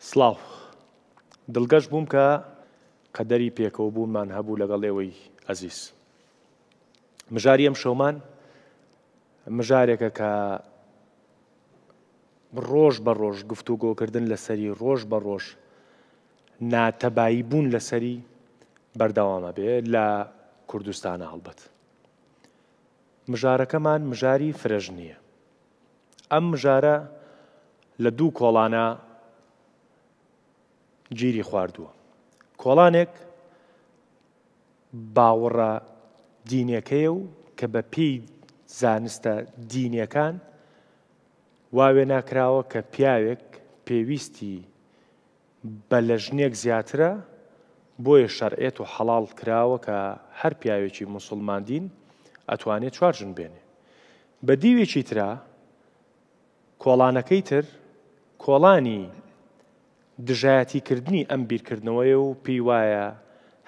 سلااو دڵگەش بووم کە قەدەری پێکەوە بوومان هەبوو لەگەڵ ئێوەی ئەزیز. مژاری ئەم شەمان مژارێکە کە ڕۆژ بە ڕۆژ گفتوگۆکردن لەسەری ڕۆژ بە ڕۆژ ناتەبایی بوون لەسەری بەردەوامە بێ لە کوردستانە هەڵبەت. مژارەکەمان مژاری فرەژ نییە. ئەم مژارە لە دوو کۆڵانە گیری خواردووە کۆڵانێک باوەڕە دینەکەی و کە بە پێی زانستە دینیەکان واوێ ناکراوە کە پیاوێک پێویستی بە لە ژنێک زیاترە بۆیە شەرعێت و حەڵال کراوە کە هەر پیاوێکی مسلمان دین ئەتوانێت چوارژن بێنێ بە دیوێکی ترا کۆڵانەکەی تر کۆڵانی دژایەتیکردنی ئەم بیرکردنەوەی و پێی وایە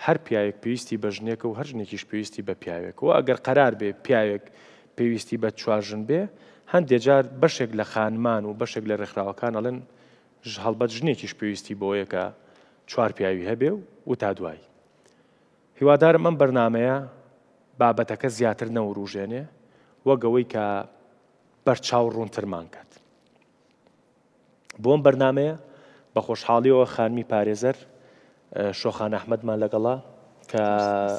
هەر پیاوێک پێویستی بە ژنێکە و هەر ژنێکیش پێویستی بە پیاوێک و ئەگەر قرار بێ پیاوێک پێویستی بە چوارژن بێ هەندێجار بەشێک لە خانمان و بەشێک لە ڕێکخراوەکان ئەڵێن هەڵبەت ژنێکیش پێویستی بۆ یەکە چوار پیاوی هەبێ و و تا دوایی هیوادارم ئەم بەرنمەیە بابەتەکە زیاتر نەوروژێنێ وەگەوەی کە بەرچاو ڕوونترمان کرد بۆم بەرنمەیە بە خۆشحاڵیەوە خانمی پارێزەر شۆخان ئەحمەدمان لەگەڵا کە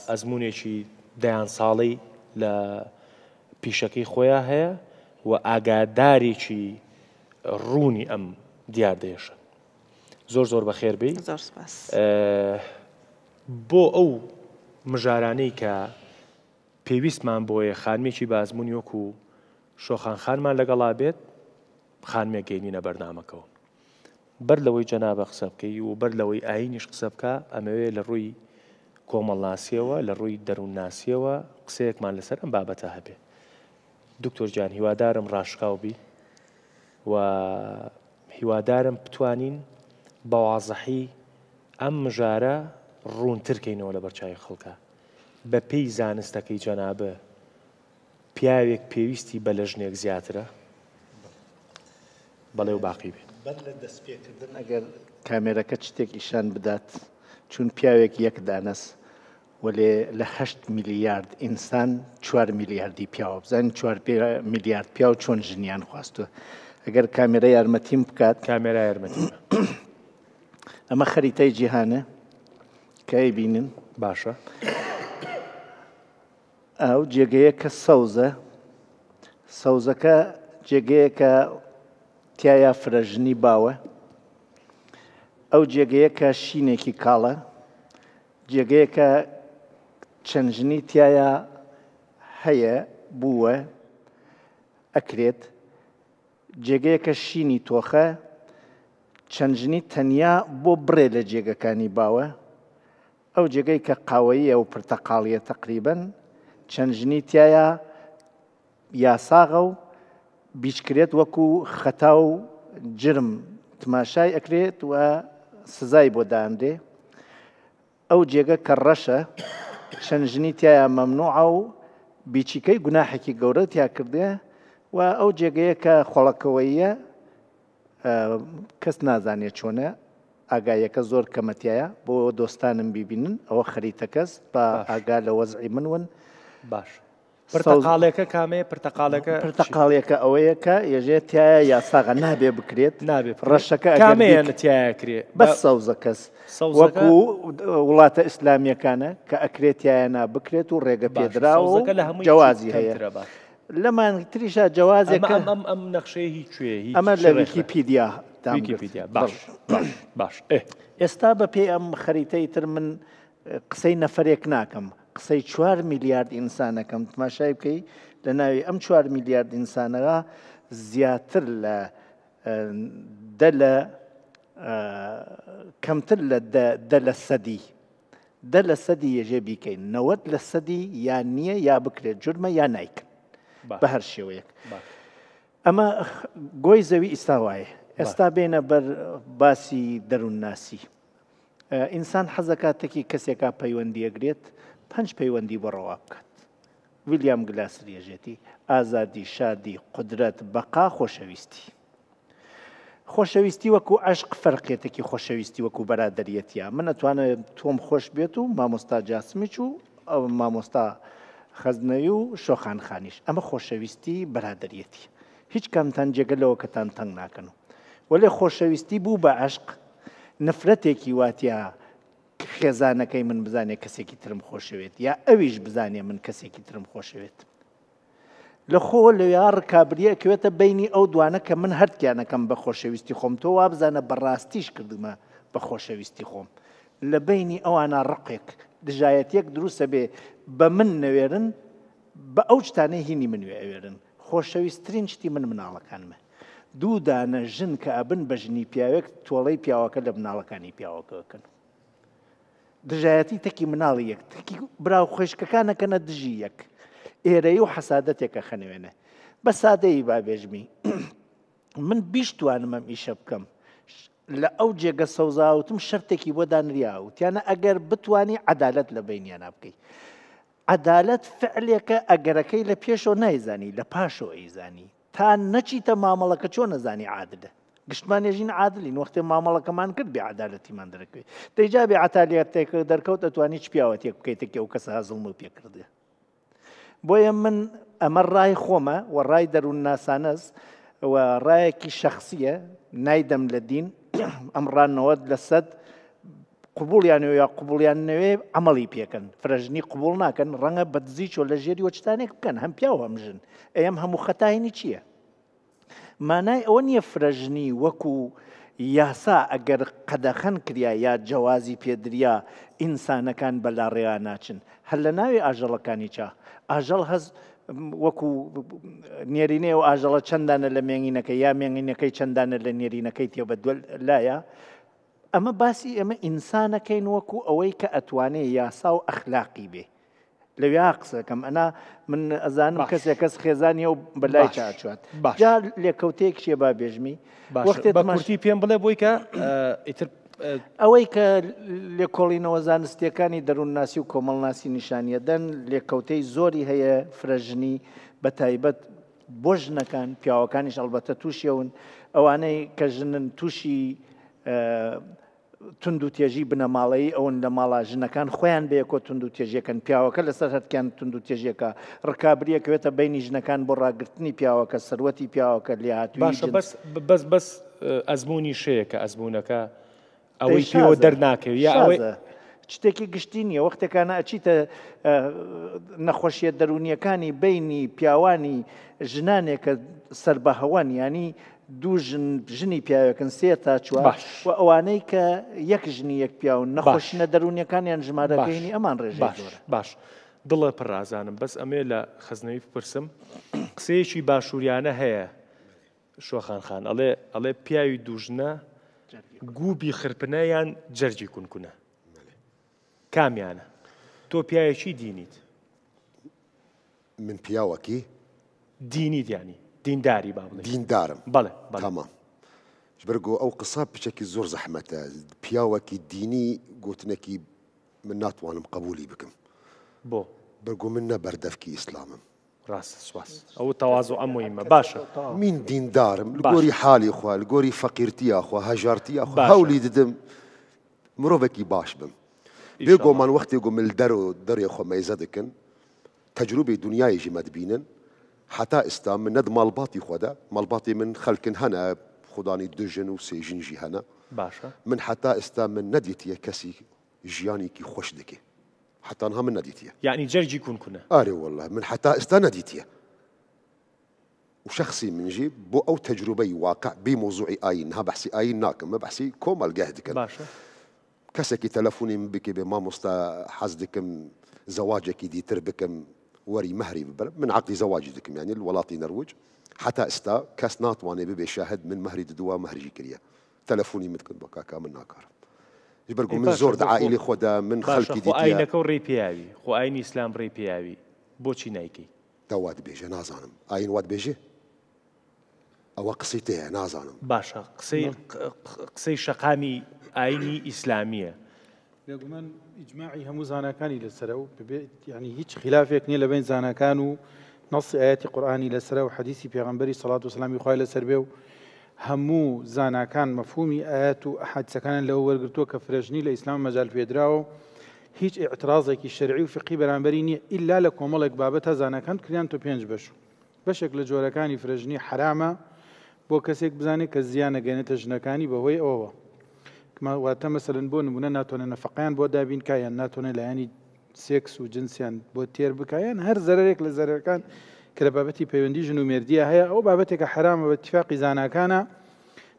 ئەزمونێکی دەیان ساڵی لە پیشەکەی خۆیان هەیە و ئاگادارێکی ڕوونی ئەم دیار دێشە زۆر زۆر بە خێربی بۆ ئەو مژارانەی کە پێویستمان بۆیە خانمێکی بازمونی وەکو شۆخان خانمان لەگەڵا بێت خانمێک گەینینە بەرنمەکەەوە بەر لەوەی جەنابە قسە بکەی و بەر لەوەی ئاینیش قسە بکە ئەمەوێ لە ڕووی کۆمەڵناسیەوە لە ڕووی دەروونناسیەوە قسەیەکمان لەسەر ئەم بابەتە هەبێ دکتۆر جان هیوادارم ڕاشقاوبی و هیوادارم بتوانین بەوازەحی ئەم مژارە ڕوونترکەینەوە لە بەرچای خەڵکە بە پێی زانستەکەی جەنابە پیاوێک پێویستی بە لە ژنێک زیاترە بەڵێ و باقی بێ بەر لە دەستپێکردن ئەگەر کامێرەکە شتێک ئیشان بدات چون پیاوێک یەک دانەس وەێ لە ه میلیارد ئینسان چوار میلیاردی پیاوە بزان چوار میلیارد پیا و چۆن ژنیان خواستوە ئەگەر کامێرە یارمەتیم بکات کامێرا یارمەتی ئەمە خەریتای جیهانە کای بینن باشە ئەو جێگەیە کە سەوزە سەوزەکە جێگەیە کە تایە فرەژنی باوە ئەو جێگەیەکە شینێکی کاڵە جێگەیەکە چەندژنی تایە هەیە بووە ئەکرێت جێگەیەکە شینی تۆخە چەندژنی تەنیا بۆ بڕێ لە جێگەکانی باوە ئەو جێگەی کە قاوەیە و پرتەقاڵیە تقریبن چەندژنی تایە یاساغە و بیشکرێت وەکو خەتا و جرم تماشای ئەکرێت و سزای بۆ دامدێ ئەو جێگە کە ڕەشە چەندژنی تایە مەمنوع و بیچیکەی گوناحێکی گەورە تیا کردێ و ئەو جێگەیە کە خۆڵەکەوەیە کەس نازانێ چۆنە ئاگایەکە زۆر کەمەتیایە بۆ دۆستانم بیبینن ئەوە خەریتە کەس بە ئاگا لە وەزعی منون باش. پرتەقالەکە کامەیە پرتەقالەکە پرتەقالەکە ئەوەیە کە یەژێ تایە یاساغا نابێ بکرێت نابێت ڕەشەکە کامەیەتیایەکرێت بە سەوزە کەس وەکو وڵاتە ئیسلامیەکانە کە ئەکرێتیایەنا بکرێت و ڕێگە پێدراوەکە لە هەموو جیازی هەیە لەمان تریشە جیازێکەکە ئەم ئەم نەخشەیە هیچ کوێ ئەمە لە ویکیپیدیا باش باش ئێستا بە پێی ئەم خەریتەی تر من قسەی نەفرێک ناکەم. قسەی چوار میلیارد ئینسانەکەم تماشای بکەی لە ناوی ئەم چوار میلیارد ئینسانەکە زیاتر لە دە لە کەمتر لە دە لە سەدی دە لە سەدی یەژێ بیکەین نەوەت لە سەدی یان نییە یا بکرێت جرممە یا نیکن بە هەر شێوەیەک ئەمە گۆی زەوی ئیساوایە ئێستا بێنە بەر باسی دەروون ناسی ئینسان حەزەکاتێکی کەسێکا پەیوەندیەگرێت پنج پەیوەندی بەڕەوا بکات ویلیام گلاسریێژێتی ئازادی شادی قدرت بەقا خۆشەویستی. خۆشەویستی وەکو عشق فەرقێتێکی خۆشەویستی وەکو بەرادەریەتە من ئەتوانێت تۆم خۆش بێت و مامۆستا جاسمیچ و مامۆستا خەزنەوی و شۆخان خانیش ئەمە خۆشەویستی بەرادەریەتی هیچ کامتان جێگەلەوە کەتان تەنگ ناکەن و وەلێ خۆشەویستی بوو بە عشق نفرەتێکی واتیا خێزانەکەی من بزانێ کەسێکی ترم خۆشەوێت یا ئەویش بزانێ من کەسێکی ترم خۆشەوێت لە خۆ لە یار کابریەکوێتە بینی ئەو دوانە کە من هەرتیانەکەم بە خۆشەویستی خۆم تۆ وابزانە بەڕاستیش کردمە بە خۆشەویستی خۆم لە بینی ئەوانە ڕقێک دژایەتەک دروستە بێ بە من نەوێرن بە ئەو شتانە هینی منوێ ئەوێرن خۆشەویستترین شتی من مناڵەکانمە دوودانە ژن کە ئەبن بە ژنی پیاوێک تۆڵەی پیاوەکە لە مناڵەکانی پیاوەکەکەن دژایەتی تەکی مناڵی یەک تەکی براو خشکەکانەکەنە دژی یەک ئێرەی و حەسادەتێکە خەنوێنە بە سادەی بابێژمی من بیشتوانمەم ئیشە بکەم لە ئەو جێگە سەوزاوتم شەرتێکی بۆ دانریا و تیانە ئەگەر بتانی عدالت لە بینیانە بکەیت. عدالت فعلێکە ئەگەرەکەی لە پێشەوە نایزانی لە پاشەوە ئەیزانی تا نەچیتە مامەڵەکە چۆن نەزانی عاددە. گشتمانێژین عادلین وەختێ مامەڵەکەمان کرد بێ عدالەتیمان دەرەکەوێت دەیجا بێ عتالیات تێک دەرکەوت دەتوانانی چ پیاوەتێک بکەیتێکی ئەو کەسە هازڵمە پێکردێ بۆیە من ئەمە ڕای خۆمە و ڕای دەروون ناسانەز و ڕایەکی شخصیە نایدەم لە دین ئەم ڕانەوەت لە سەد قوبولیان یا قوبولیان نوێ ئەمەڵی پێکەن فرەژنی قوبول ناکەن ڕەنگە بەدزی چۆ لە ژێری وەچتانێک بکەن هەم پیاوە ئەمژن ئەم هەموو خەتاینی چییە؟ مانای ئەوە نییە فرەژنی وەکو یاسا ئەگەر قەدەخەن کریا یا جیازی پێدریا ئینسانەکان بەلا ڕێیا ناچن هەر لە ناوی ئاژەڵەکانی چا ئاژەڵ هەز وەکو نێرینێ و ئاژەڵە چەندانە لە مێنینەکە یا مێنینەکەی چەندانە لە نێرینەکەی تێ بە لایە ئەمە باسی ئەمە ئینسانەکەین وەکو ئەوەی کە ئەتوانێ یاسا و ئەخلاقی بێ لەویا قسەکەم ئەنا من ئەزانم کەسێک کەس خێزانیە و بەلای چاچوات جا لێککەوتێک شێ با بێژمی بەشتی پێم بڵێ بۆی کە ئیتر ئەوەی کە لێکۆڵینەوە زانستیەکانی دەروونناسی و کۆمەڵناسی نیشانیە دەن لێککەوتەی زۆری هەیە فرەژنی بە تایبەت بۆ ژنەکان پیاوەکانیش ئەلبەتە تووشەون ئەوانەی کە ژنن تووشی تund و تێژی بنەماڵەی ئەوەن لە ماڵا ژنەکان خۆیان بەیەکۆ تund و تێژیەکەن پیاوەکە لەسەر هەتکیان تund و تێژیەکە ڕکابریەکەوێتە بینی ژنەکان بۆ ڕاگررتنی پیاوەکە سەروەتی پیاوەکە لێهات بەس بەس ئەزمموی شەیەکە ئەزمونونەکە ئەوەی پیوە دەرناکەوی یا ئەوەی شتێکی گشتی نییە وەختەکانە ئەچیتە نەخۆشیە دەرونیەکانی بینی پیاوانی ژنانێکە سەر بەهەوان ینی دوو ژنی پیاوەکەن سێ تا چوار و ئەوانەی کە یەک ژنی یەک پیا و نەخۆشینە دەرونیەکانیان ژمارەکەینی ئەمان ڕێژ باش دڵە پڕازانم بەس ئەمێ لە خزنەوی پرسم قسەیەکی باشووریانە هەیە شۆخانخان ئەڵێ ئەڵێ پیاوی دوژنە گوبی خرپنەیان جەرجی کونکونە کامیانە تۆ پیاەکی دینیت من پیاوەکی دینی دیانی دين داري دين دارم بڵێ بله تمام تاما او ئەو قسە زور زۆر بياوكي ديني دینی گوتنێکی من ناتوانم مقبولي بكم بو بەرگۆ منا بردفكي اسلام راس سواس سواس توازو ام مهمه باشا مين دين دارم گۆری حالي اخوا گۆری فقيرتي اخوا هجرتي اخوا هولي ددم مروكي باش بم بيقو من وقت يقوم من دري و ما يزدكن تجربه دنيا يجي مدبينن حتى استا من ند مالباطي خودا باطي من خلكن هنا خداني دجن وسيجن جي هنا باشا من حتى استا من نديتيا كسي جياني كي خوش دكي حتى انها من نديتيا يعني جرجي كون كنا اري والله من حتى استا نديتيا وشخصي من جي بو او تجربه واقع بموضوع اين ها بحسي اين ناكم بحسي كوم قاعد كان باشا كسكي تلفوني بك بما مستحزدكم زواجك دي تربكم وري مهري من عقد زواجي ذكم يعني الولاطي نروج حتى استا كاس ناطواني ببي شاهد من مهري دوا مهري كريا تلفوني متكن بكاكا من ناكار يبرقوا من زور عائلي خدا من خلقي ديتيا خو اينكو وري بياوي خو اين اسلام ري بياوي بوشي نايكي تواد بيجي نازانم اين واد بيجي او قصيته نازانم باشا قصي قصي شقامي ايني اسلاميه ئیجمماعی هەموو زانا لەسرە و يعني هیچ خلافێک نییە لە زانا زانکان نص آيات القرآن قورآانی لەسرە و حەدیسی پێغمبەری سەڵات و سلامی خخوای لەسەر بێ و هەموو زانکان مەفهومی ئاەت و حادسەکانن لەو وەرگتووە کە فرەژنی لە ئیسلام مەجال پێدراوە هیچ اعتراازێکی شەرعی و فقی بەرامبەری نییە ئللا لە کۆمەڵێک بابەتە زانەکان کریان تۆ پێنج بەش بەشێک لە جۆرەکانی فرەژنی حرامە بۆ کەسێک بزانێت کە زیان نەگەێنێتە واتە مەسەن بۆ نمونە ناتوانێت نەفقیان بۆ دابین کایان ناتوانێت لایانی سێکس و جنسیان بۆ تێر بکایان هەر زەرێک لە زەرەکان کە لە بابەتی پەیوەندی ژن و مێردیە هەیە ئەو بابەتێکە حرامە بە تفاقی زانکانە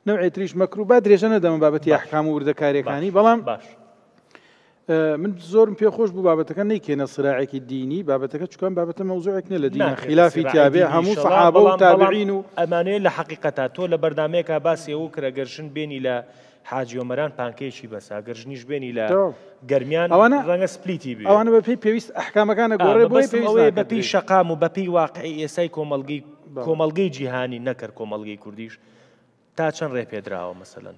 نەوع تریش مەکروبا درێژەنە دەمە بابەتی ئەحکام و وردەکارەکانی بەڵام باش من زۆرم پێ خۆش بوو بابەتەکە نیکێنە سراعێکی دینی بابەتەکە چکان بابەتە مەوزوعێک نە لە دینە خلافی تیاابێ هەموو صحابە و تابعین و ئەمانەیە لە حقیقەتا تۆ لە بەردامێکە باسی ئەو کرەگەرشن بێنی لە حاجیۆمەران پانکەیەکی بەسا گەرجنیش بێنی لە گەرمیان ئەوانە ڕەنگە سپلیتی ئەوانە بەپی پێویست ئەحکامەکانە گۆڕێ بەپی شقام و بەپی واقعی ئێسای کۆمەلگەی کۆمەلگەی جیهانی نەکرد کۆمەلگەی کوردیش تا چەند ڕێ پێدراوە مەسەن.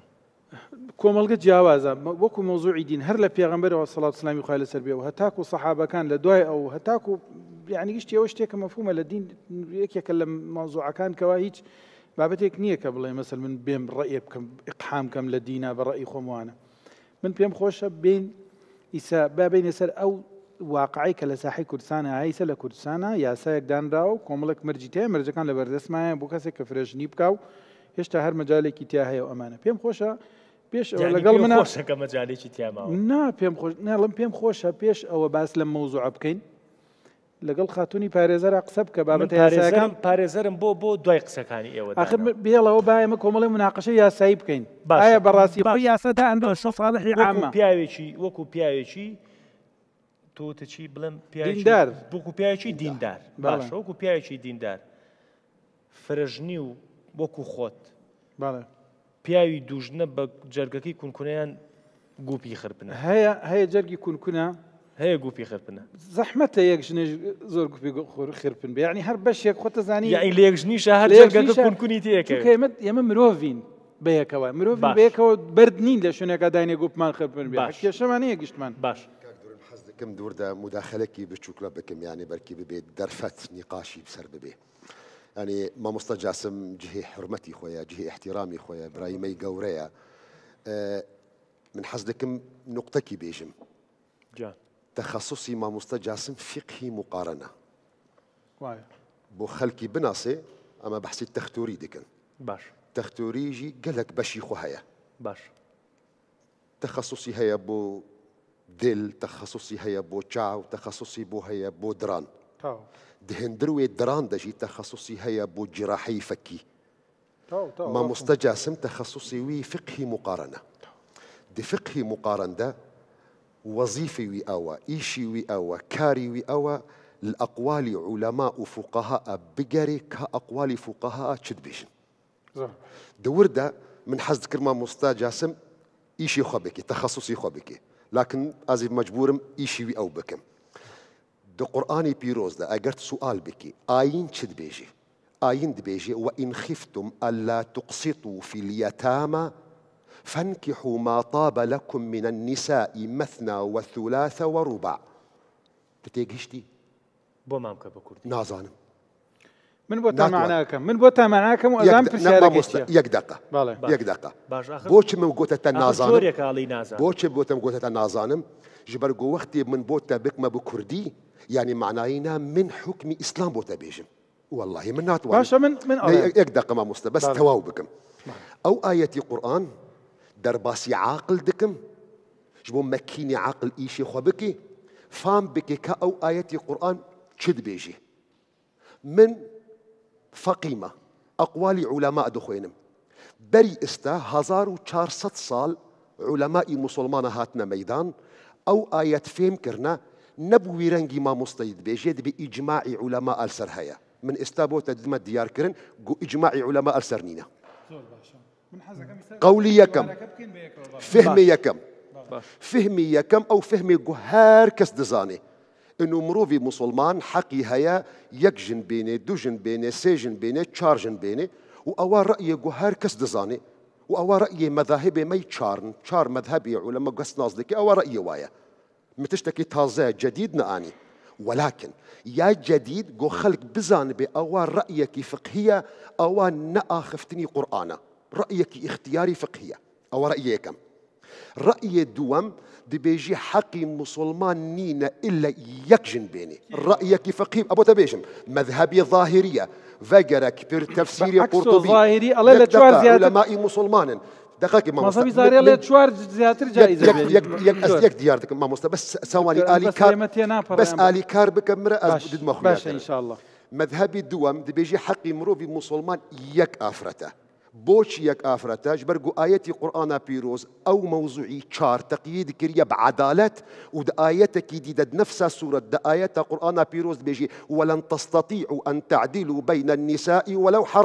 کۆمەلگە جیاوازە وەکو مۆزوعی دین هەر لە پێغمبەرەوە سەڵات سلامی خخوای لەسەر بێەوە هەتاکو سەحابەکان لە دوای ئەو هەتاکو یعنیگەشتەوە شتێکە مەفومە لە دین یەکێکە لە مازوعەکان کەوا هیچ بابتك نییە کە بڵێ مەسل من بێم ڕێ بکەم إقحام کەم لە دینا بە ڕێی خۆموانە من پێم خۆشە بین ئیسا بابینێ سەر ئەو واقعی کە لە ساحی کوردستانە يا لە کوردستانە یاسایەکدانراوە و کۆمەڵک مرجی تێ مرجەکان لە بەردەستمایە بۆ کەسێک کە فرێژنی بکە و هێشتا هەر مەجالێکی تیا هەیە ئەمانە پێم خۆشە پێش لەگەڵ منەکە مەجالێکی تیاما نا پێم خۆش ناڵم پێم خۆشە پێش ئەوە باس لە مەوزوع بکەین لەگەڵ خاتونی پارێزەر قسە بکە بابەت یاساەکان پارێزەرم بۆ بۆ دوای قسەکانی ئێوە آخر بێڵەوە باەمە کۆمەڵی مناقشە یاسایی بکەین باە بەڕاستی یاسەدا ئەندۆ سەڵی پیاوێکی وەکو پیاوێکی تۆتەچی بڵم پیدار بکو پیاوێکی دیندار باشە وەکو پیاوێکی دیندار فرژنی و وەکو خۆت پیاوی دوژنە بە جەرگەکەی کونکونیان گوپی خربن هەیە هەیە جەرگی کونکونە هي هەیە خربنا خرپنە زەحمەتە یەکژنێژ زۆر گوپی خرپن يعني هر يك زاني يعني شهر كون كوني تي يك یاعی لێکژنیشە يا لێگەکونکونی تێکەمت ئێمە مرۆڤین بەیەکەوە مرۆڤ بەیەکەوە برد نین مان شوێنێکە داینێ گوپمان شو ماني کێشەمانەیە گشتمان باش كم دور دا مداخله كي بتشوك بكم يعني بركي ببيت درفت نقاشي بسر ببي يعني ما مصطفى جاسم جهي حرمتي خويا جهي احترامي خويا برايمي قوريا اه، من حصدكم نقطة كي بيجم جان تخصصي ما مستجاسم فقهي مقارنة واي بو خلكي بناسي أما بحسي تختوري ديكن باش تختوري جي قالك بشي يخو هيا باش تخصصي هيا بو دل تخصصي هيا بو تشاو تخصصي بو هيا بو دران تاو دروي دران دجي تخصصي هيا بو جراحي فكي تاو تاو ما مستجاسم تخصصي وي فقهي مقارنة دي فقهي مقارنة وظيفي ويأوى إيشي ويأوى كاري ويأوى الأقوال علماء فقهاء بقري كأقوال فقهاء تشدبيشن دوردا من حزد كرما مستا جاسم إيشي خبكي تخصصي خبكي لكن أزيد مجبورم إيشي وي أو بكم دو قرآني بيروز ده أجرت سؤال بكي آين تشد آين دبيجي وإن خفتم ألا تقسطوا في اليتامى فانكحوا ما طاب لكم من النساء مثنى وثلاث ورباع تتيجشتي بو مامك بكردي نازانم من بوتا معناك من بوتا معناك مو في الشارع يك دقة يك دقة بوش من بوتا نازانم بوش من بوتا قوتة نازانم جبر قو وقتي من بوتا بك ما بكردي يعني معناينا من حكم اسلام بوتا بيجم والله من ناتوان باشا من من يك دقة ما مست بس تواو بكم او ايه قران درباسي عاقل دكم جبو مكيني عاقل إيشي خبكي فام بكي كأو آية القرآن شد بيجي من فقيمة أقوالي علماء دخوينم بري استا هزار ست سال علماء مسلمان هاتنا ميدان أو آيات فيم كرنا نبوي رنجي ما مستيد بيجيد بإجماع علماء السرهية من استابو تدمت ديار كرن إجماع علماء السرنينة قولي يكم فهمي يكم فهمي يكم أو فهمي جهار دزاني انه مروفي مسلمان حقي هيا يكجن بيني دوجن بيني سيجن بيني تشارجن بيني واوا رايي جوهر كسدزاني واوا رايي مذاهبي مي تشارن تشار مذهبي علماء قس نازلك اوا رايي وايا متشتكي تازا جديد ناني ولكن يا جديد جو خلق بزان بأوا رأيك فقهية أوا نأخفتني قرآنة رأيك اختياري فقهية أو رأيك رأي دوام دي بيجي حقي مسلمان نينا إلا يكجن بيني رأيك فقهي أبو تبيجم مذهبي ظاهرية فجر كبير تفسيري قرطبي ظاهري الله لا علماء مسلمان دقائق ما مصطفى زاري لا تشوار زيادة جائزه يك يك يك أس يك ما مصطفى بس سوالي آلي كار بس آلي كار بكمرة أزبد باشا إن شاء الله مذهبي دوام دي بيجي حقي مروفي مسلمان يك أفرته بوش یەک ئافرەتەش بەرگ آياتي ئاەتی بيروز أو ئەو مەوزوعی تقييد كريا کردە بەعادالەت و نفس سوره دیدە نفسا سوورەت دە ئاەتە قورآنا پیرۆز بێژی وەلەن تەستەتی و ئەن تعدیل و بەینە نیسایی وەلەو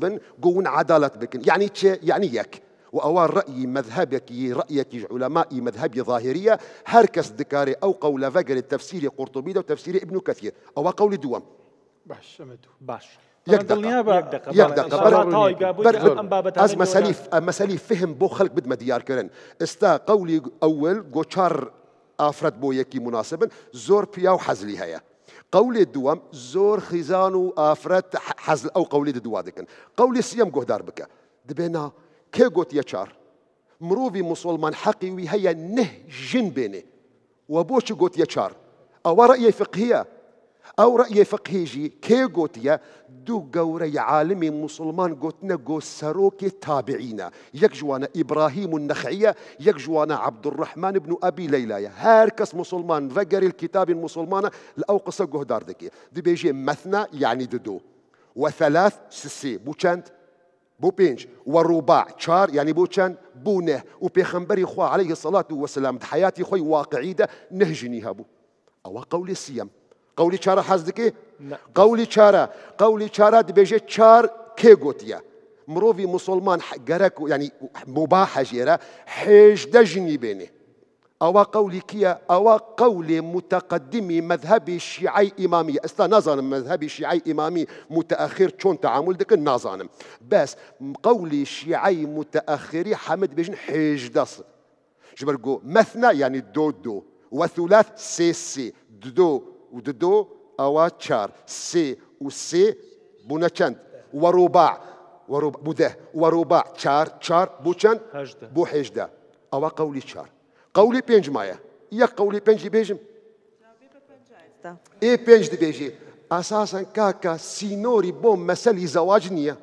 بن قون عدالة بکن يعني تشي يعني یەک وأوار رأي مذهبك رأيك علماء مذهب ظاهرية هركس دكاري أو قول فجر التفسير قرطبي وتفسير ابن كثير أو قول دوام باش باش يك دقه يك دقه از مساليف مساليف فهم بو خلق بد مديار كرن استا قولي اول جوشار افراد بو يكي مناسبا زور بياو حزلي هيا قولي الدوام زور خزان وافراد حزل او قولي دوادكن قولي سيم قهدار بك دبينا كي قوت يشار مروفي مسلمان حقي وهي نه جن بيني وبوش قوت يشار او رأيي فقهيه او رأي فقهیجی که گوتیه دو گوره عالمي مسلمان گوتنه گو سروكي تابعينا يك جوانا ابراهيم النخعية يك جوانا عبد الرحمن بن ابي ليلى هر کس مسلمان وگر الكتاب المسلمان لأو قصه گهدار دکی دی بیجی مثنى يعني ددو وثلاث سسي بو چند بو بينج والرباع شار يعني بو كان بونه وبيخنبري خو عليه الصلاة والسلام حياتي خوي واقعيدة نهجني هابو أو قول السيم قولي چارە حزدكي قولي قولی قولي قولی چارە دەبێژێت چار کێ مروفي مسلمان گەرەک يعني مباحة جيره حەژێرە دجني بيني أو قولي كيا أو قولي متقدمي مذهبي الشيعي إمامي أستا ئستا مذهبي الشيعي إمامي متأخر شون تعامل دکن بس قولي الشيعي متأخري حمد حەمد بێژن دص جبرقو مثنى يعني دو دو وثلاث سي سي دو ودودو أواتشار سي وسي بوناتشان ورباع ورباع بوده ورباع تشار تشار بو حجدة أو قولي تشار قولي بينج مايا يا قولي بينج بيجم إيه بينج دي بيجي أساسا كاكا سينوري بوم مسالي زواجنية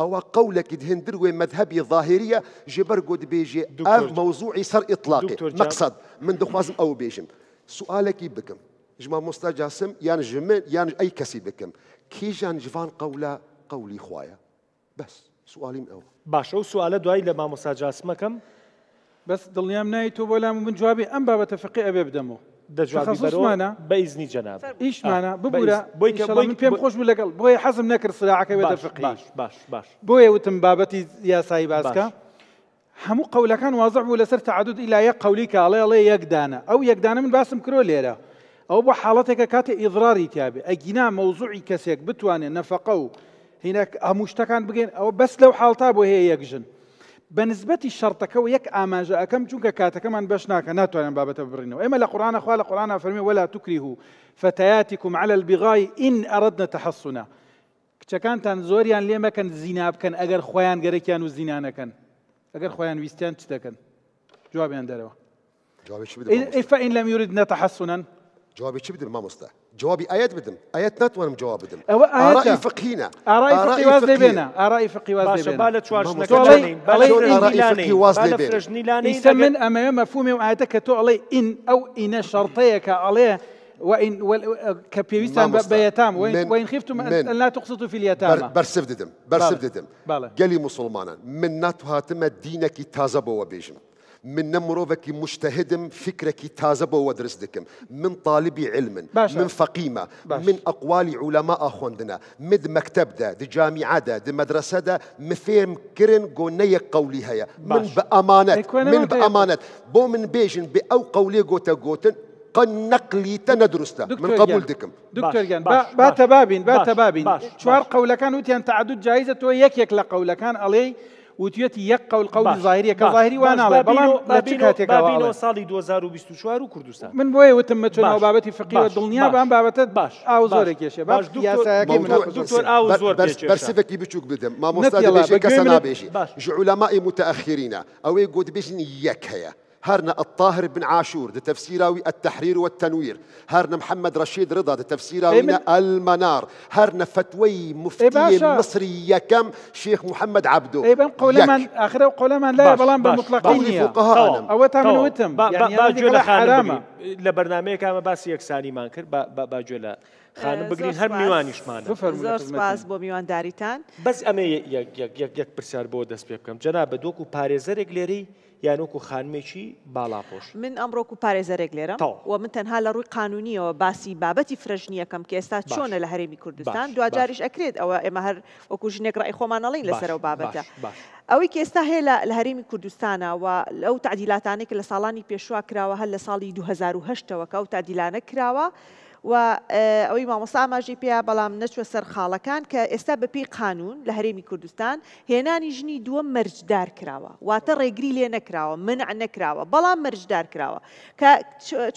أو قولك دهندر مذهبي ظاهرية جبر قد بيجي أف موضوعي سر إطلاقي مقصد من دخوازم أو بيجم سؤالك يبكم جما جاسم يعني جمن يعني أي كسي بكم كي جان جفان قولا قولي خويا بس سوالي من أول باش أو سؤال دعاي لما مستجاسمكم بس دڵنیام نای تۆ بۆ لام من جوابی ئەم بابەتە فقی ئەبێ بمەوە دەجوابمانە بەیزنی جەناب ئیشمانە آه، ببورە من پێم خۆش بوو لەگەڵ باش باش بۆیە وتم بابەتی یاسایی باسکە هەموو قەولەکان وازع بوو لەسەر تعدود ئیلایە قولی کاڵێ ئەڵێ یەکدانە ئەو من باسم كرو لێرە او بو حالتك كات اضرار يتابي اجينا موضوعي كسيك بتواني نفقو هناك امشتكان بجين او بس لو حالتها بو هي يكجن بالنسبه للشرطك ويك اماجا كم جونك كات كما بشناك ناتو ان بابا تبرينو اما القران اخوا القران فرمي ولا تكرهوا فتياتكم على البغاي ان اردنا تحصنا كان تنزوريان لي ما كان زيناب كان اگر خوين غريكانو زينانا كان أجر خوان ويستان تشتا كان جوابي عند جوابي شبيد إيه فان لم يردنا تحصنا جوابي شو بدم ما مصلح جوابي ايات بدم ايات نتوانم جواب بدم ارائي فقهينا ارائي فقهي وازني بينا ارائي فقهي وازني بينا باش بالت شوارش نكتشاني ارائي فقهي وازني بينا يسمن اما يوم مفهومي وعاتك تو علي ان او ان شرطيك عليه وإن ول... بيتام وإن, وإن خفتم أن لا تقصدوا في اليتامى بر برسف ددم برسف ددم قالي مسلمانا من ناتو هاتما دينك تازبوا بيجم من نمروفك مجتهدم فكرك تازبو ودرسدكم من طالب علم باشا. من فقيمة من أقوال علماء أخوندنا مد مكتب ده دي جامعة ده دي مدرسة ده مثير كرن قولي قولي هيا من بأمانات إيه، من بأمانات بو من بيجن بأو قولي قوتا قوتن قن نقلي تندرسته من قبول دكم دكتور جان بات تبابين بات تبابين شوار قولكان وتيان تعدد جائزة ويك يك كان علي وتوێتی یەک قەول قەڵی ظاهریەکە ظاهری واناڵێ بەڵامینەوە ساڵی 2024 و کوردستان من بۆیە وتم مەچۆن ئەو بابەتی فقیوە دڵنیا بەم بابەتت باش ئاو زۆرە کێشێ باش بەرسێکی بچووک بدەم مامۆستا کەسە نابێژی ژعولەمای متەخیرینە ئەوەی گوتبێژین یەک هەیە هرنا الطاهر بن عاشور ده تفسيراوي التحرير والتنوير هرنا محمد رشيد رضا ده تفسيراوينا إيه المنار هرنا فتوي مفتي إيه مصري كم شيخ محمد عبدو اي بن قول من اخر قول من لا بلان بالمطلقين فقهاء او تم وتم يعني باجو حرامه لبرنامج ما باس يكساني مانكر باجولا خانم اه، بگرین هەر میوانیشمانە زۆر سپاس بۆ میوانداریتان بەس ئەمە یک یک یک پرسیار پێ دست جەنا کنم جناب دوکو پارێزەرێک لێرەی یانوکو خانمێکی باڵاپۆش من ئەمڕۆک و پارێزەرێک لێرە و من تەنها لە ڕووی قانونیەوە باسی بابەتی فرەژنیەکەم کە ئێستا چۆنە لە هەرێمی کوردستان دواجاریش ئەکرێت ئەوە ئێمە هەر وەکو ژنێک ڕای خۆمانەڵی لەسەرەوە بابەتە ئەوەی کە ئێستا هەیە لە هەرێمی کوردستانە و لەو تعدیلاتانێک لە ساڵانی پێشوا کراوە هەر لە ساڵی 2010ەوە کە ئەو تعدیلانە کراوە. و ئەوەی مامۆساماژی پێیا بەڵام نەچوە سەر خاڵەکان کە ئێستا بەپی قانون لە هەرێمی کوردستان هێنانی ژنی دووە مەرجدار کراوە واتە ڕێگری لێ نەکراوە منع نەکراوە بەڵام مەرجدار کراوە کە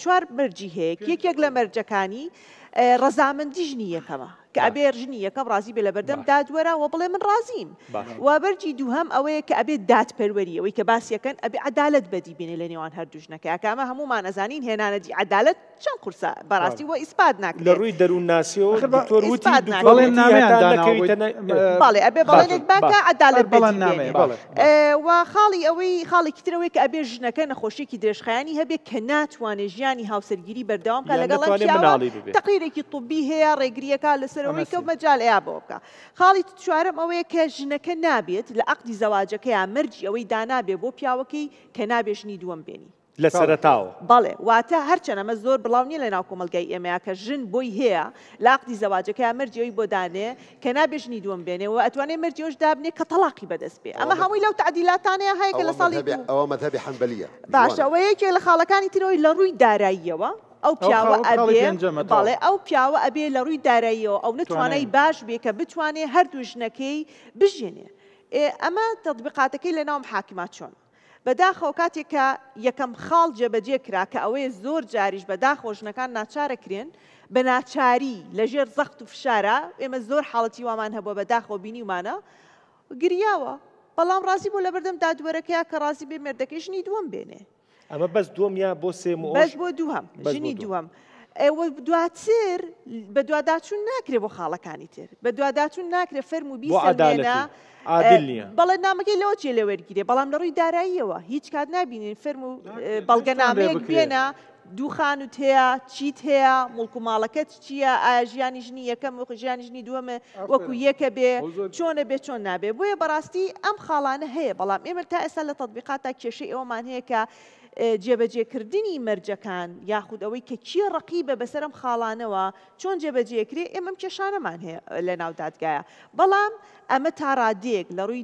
چوار مەرجی هەیە یەکێک لە مەرجەکانی آه، دجنية كما كأبير جنية كم رازي بلا بردم داد ورا وبلا من بروري و كباس يكن أبي عدالة بدي بين اللي کە باسیەکەن ئەبێ عدالت بەدی بینێ لە هنا ندي عدالة کامە قرصة براسي وإسباد عدالت لروي درون بەڕاستی دكتور وتي ناکرێت نامي عدالة كويتنا ناسیەوە أبي ئەبێ بەڵێنێک باکە عدالة بەڵێن نامێ وخالي خاڵی خالي كتير ترەوەی کە جنة ژنەکە خوشي كدرش خياني هبي كنات ژیانی هاوسرجيري بردام كلا قلنا تقرير تاثیرێکی طبی هەیە ڕێگریەکە لەسەر ئەوەی کە مەجال ئەیا بۆ بکە خاڵی چوارم ئەوەیە کە ژنەکە نابێت لە عقدی زەواجەکە یا مەرجی ئەوەی دانابێ بۆ پیاوەکەی کە نابێژنی دووەم بێنی لە سەرتاوە بەڵێ واتە هەرچەن ئەمە زۆر بڵاو نیە لە ناو کۆمەلگای ئێمەیە کە ژن بۆی هەیە لاقتی زەواجەکە مەرجەوەی بۆ دانێ کە نابێژنی دووەم بێنێەوە ئەتوانێت مەرجۆش دابنێ کە تەلاقی بەدەست بێ ئەمە هەمووی لەو تعدیلاتانەیە هەیە کە لە ساڵی ئەوە مەذهبی حەنبلیە باش ئەوەیەکێ لە خاڵەکانی ترەوەی لە ڕووی داراییەوە ئەو پیاوە ئەڵێ ئەو پیاوە ئەبێ لە ڕووی داراییەوە ئەو نتوانای باش بێ کە بتوانێ هەردوو ژنەکەی بژێنێ ئەمە تەطببیقاتەکەی لە ناوم حاکما چۆن بەداخەوە کاتێک کە یەکەم خاڵ جێبەجێ کرا کە ئەوەیە زۆر جاریش بەداخۆژنەکان ناچارەکرێن بە ناچاری لەژێر زەخت و فشارە ئێمە زۆر حاڵەتی وامان هەبووە بەداخۆ بینیمانە گریاوە بەڵام ڕاستی بۆ لە بەردەم دادوەرەکەی کە ڕاستی بێ مردەکەیشنی دووەم بێنێ ئەمە بەس دۆمیا بۆ سێ بەش بۆ دووەم ژنی دووەم. ئێوە دواتر بە دوواداچون ناکرێ بۆ خاڵەکانی تر بە دوواداچون ناکرێ فەرم و بیێنە بەڵێ نامەکەی لەوە جێ لەوەرگیرێ بەڵام لە ڕووی داراییەوە هیچ کات نبینین فەرم و بەڵگەنامەیەک بێنە دووخانت هەیە چیت هەیە مڵکو ماڵەکەت چییە ئایا ژیانی ژنی یەکەم وەکو ژیانی ژنی دووەمە وەکو یەکە بێ چۆنە بێ چۆن نابێ بۆیە بەڕاستی ئەم خاڵانە هەیە بەڵام ئێمە تا ئێستا لە تطببیقات تا کێشەی ئەومان هەیە کە جێبەجێکردنی مەرجەکان یاخود ئەوەی کە کیە ڕقی بە بەسرم خاڵانەوە چۆن جێبەجێکرێ ئێمەم کێشانەمان هەیە لە ناو دادگایە بەڵام ئەمە تاڕادێک لە ڕووی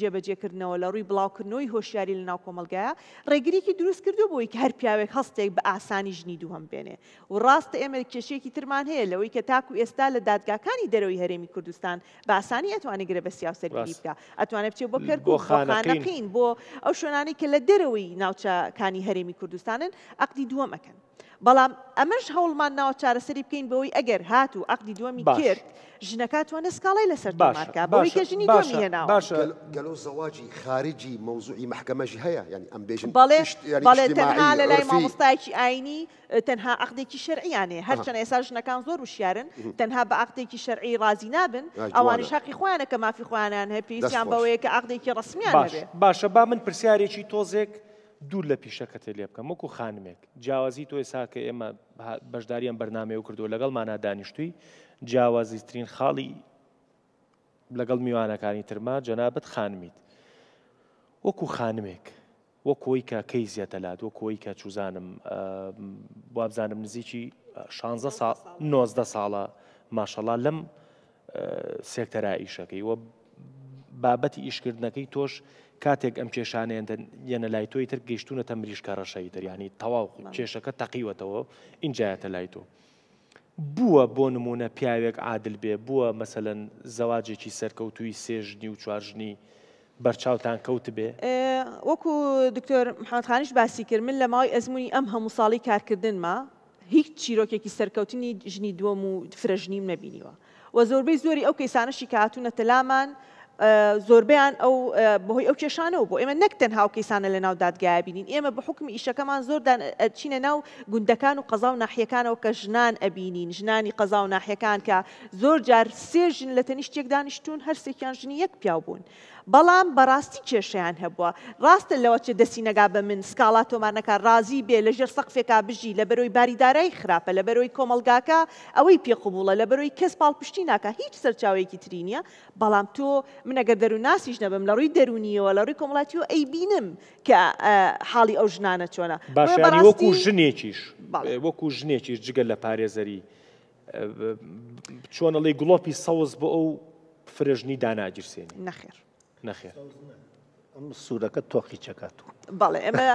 جێبەجێکردنەوە لە ڕووی بڵاوکردنەوەی هۆشیاری لە ناو کۆمەلگایە ڕێگریکی دروست کردو بۆی کە هەر پیاوێک هەستێک بە ئاسانی ژنی دووهم بێنێ و ڕاستە ئێمە کێشێکی ترمان هەیە لەوەی کە تاکو ئێستا لە دادگاکانی دەرەوەی هەرێمی کوردستان بە ئاسانی ئەتوانێت گرە بە سیاوسەرگیری بکە ئەتوانە بچێ بۆ کرد بۆ خانەکەین بۆ ئەو شوێنانی کە لە دەرەوەی ناوچەکانی هەرێمی کوردستانن ئەقدی دووەمەکەن بلام بەڵام ئەمەش هەوڵمان ناوە چارەسەری بکەین بەوەی ئەگەر هات و عقدی دووەمی کرد ژنەکە توانە سکاڵی لەسەر باشکە بەوەی کەژنی دومی هێنا باشە گەلۆ زەواجی خارجی مەوزوعی محکەمەژی هەیە یعنی ئەم بێژن بەڵێ بەڵێ تەنها لە لای مامۆستایکی ئاینی اه، تەنها عقدێکی شەرعیانێ هەرچەند ئێسا ژنەکان زور وشیارن تەنها بە عقدێکی شەرعی رازی نابن او آه، ئەوانش حەقی خۆیانە کە مافی خۆیانان هەیە پێویستیان بەوەیە کە عقدێکی ڕسمیان باشە با من پرسیارێکی تۆزێک دوور لە پیشەکەتە لێ بکەم وەکو خانمێک جیاوازی تۆ ێسا کە ئێمە بەشداریان بەرنمێ و کردو لەگەڵ مانا دانیشتوی جیاوازیترین خاڵی لەگەڵ میوانەکانی ترما جەنابەت خانمیت وەکو خانمێک وە کۆی کا کەی زیەتەلات وە کۆی کە چوزانم بابزانم نزیکی 16 ساڵ 90 ساڵە ماشەڵا لەم سێکتەرا ئیشەکەی وە بابەتی ئیشکردنەکەی تۆش کاتێک ئەم کێشانەیە یەنە لای تۆی تر گەیشتونە تەمریشکە ڕەشەی دەریانی تەواو کێشەکە تەقیوەتەوە اینجایەتە لای تۆ. بووە بۆ نمونە پیاوێک عادل بێ بووە مەسەن زەواجێکی سەرکەوتوی سێژنی و چوارژنی بەرچاوتان کەوت بێ وەکو دکتۆر مححانخانیش باسی کرد من لە ماوەی ئەزمموی ئەم هەموو ساڵی کارکردنما هیچ چیرۆکێکی سەرکەوتنی ژنی دووەم و فرەژنیم نەبینیوە. و زۆربەی زۆری ئەو کەیسانشی کاتونە تەلامان زۆربیان ئەو بەهۆی ئەو کێشانەوە بۆ ئێمە نەک تەنها و کەسانە لە ناو دادگای بینین ئێمە بە حکمی ئیشەکەمان زۆر چینە ناو گوندەکان و قەزا و ناحیەکانەوە کە ژنان ئەبینین ژنانی قەزا و ناحیەکان کە زۆر جار سێژن لە تەنیشتێک دانیشتون هەرسێکیان ژنی یەک پیاو بوون بەڵام بەڕاستی کێشیان هەبووە ڕاستە لەوە چ دەسی نەگا بە من سکاڵات تۆمانەکە ڕازی بێ لەژێر سەقفێکا بژی لە بەرۆی باریدارای خراپە لە بەرۆی کۆمەلگاکە ئەوەی پێقبووڵە لە بەرۆی کەس پاڵپشتی ناکە هیچ سەرچاوێکی ترینیە بەڵام تۆ منەگە دەرو ناسیش نەبم لە ڕووی دەرونیەوە لە ڕووی کۆمەڵاتی و ئەی بینم کە حاڵی ئەو ژنانە چۆنە باشانی وەکو ژنێکیش وەکو ژنێکیش جگەل لە پارێزەری چۆنەڵی گڵۆپی سەوز بۆ ئەو فرژنی داناگیرسێنی نەخێر. نەخێ ئەم سوورەکە تۆخی چکات و بەڵێ ئەمە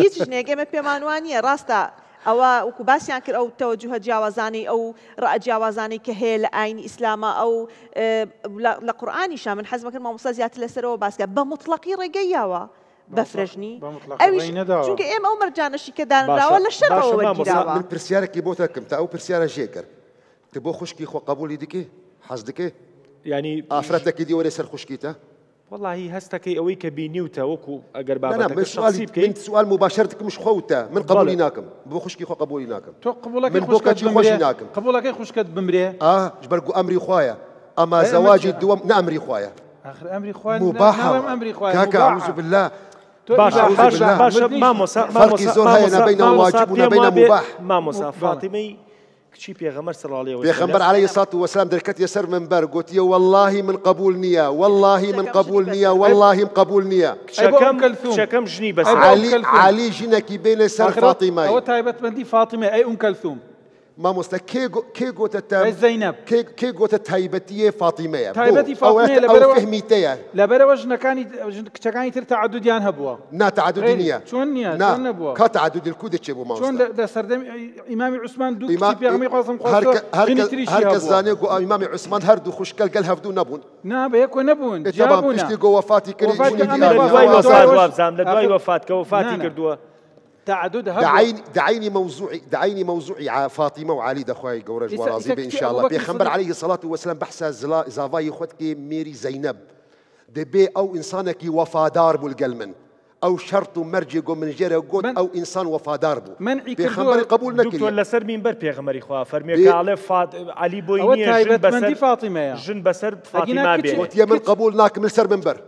هیچ ژنێگەمە پێمانوانیە ڕاستە ئەوە وەکو باسییان کرد ئەو تەوەجوهە جیاوازانەی ئەو ڕەجیاوازانەی کە هەیە لە ئاین ئیسلامە ئەو لە قورآانیش من حەزمەکرد مامۆستا زیاتر لەسەرەوە باسکە بە مطلقی ڕێگەی یاوە. بەفرژنی ئەویشکە ئێمە ئەو مەرجانەشی کە دانراوە لە شەرەوە من پرسیارێکی بۆتە کەم تا ئەو پرسیارە ژێکرد کە بۆ خوشکی خۆ قبولی دیکە حەز دکە ینی ئافرەتەکی دیوەێ سەر خوشکیتە؟ والله هستك أوي كبيني وتوكو أجر بابا لا لا سؤال انت سؤال مباشرتك مش خوتا من قبوليناكم بخش كي خو قبوليناكم تو قبولك من بوكا كي خوشيناكم قبولك خوش كد بمريه اه جبرقو أمري خوايا أما زواج الدوام نأمري خوايا آخر أمري خوايا مباحة كاكا أعوذ بالله باشا باشا باشا ما مصاب ما مصاب ما مصاب بين الواجب وبين مباح ما مصاب فاطمي كشي بيغمر صلى الله عليه وسلم بيغمر عليه الصلاة والسلام دركت يسر من بر قلت يا والله من قبول نيا والله من قبول نيا والله من قبول نيا شكم شكم جني بس علي علي جنك بين سر فاطمة أو تايبت مندي فاطمة أي أم كلثوم ما مستا كي كيغو تتا زينب كي تتا هيبتيه فاطمه هيبتي فاطمه او, أو فهميتيه لا بلا وجنا كاني كاني تر تعدد يان هبوا نا تعددنيه شلون نا شلون نبوا تعدد الكود تشيبو ما شلون ده سردم امام عثمان دو إمام تي بيغمي قاسم قاسم هرك هرك زاني قو امام عثمان هردو كل قال هفدو نبون نا بيكو نبون جابونا إيش قو وفاتي كري وفاتي كري وفاتي كري وفاتي كري تعددها دعيني دعيني موضوعي دعيني موضوعي على فاطمه وعلي دخواي جورج ورازي ان شاء الله بيخبر عليه الصلاه والسلام بحث زافاي خوتكي ميري زينب دبي او انسانك وفادار بالقلمن او شرط مرجي من جيره قد او انسان وفادار بو منعي بيغمر قبول نكري دكتور لسر من بر بيغمر اخوا فرمي قال فاد علي بويني جن بسر فاطمه يا جن بسر فاطمه بي قوت يمن قبول ناك من سر منبر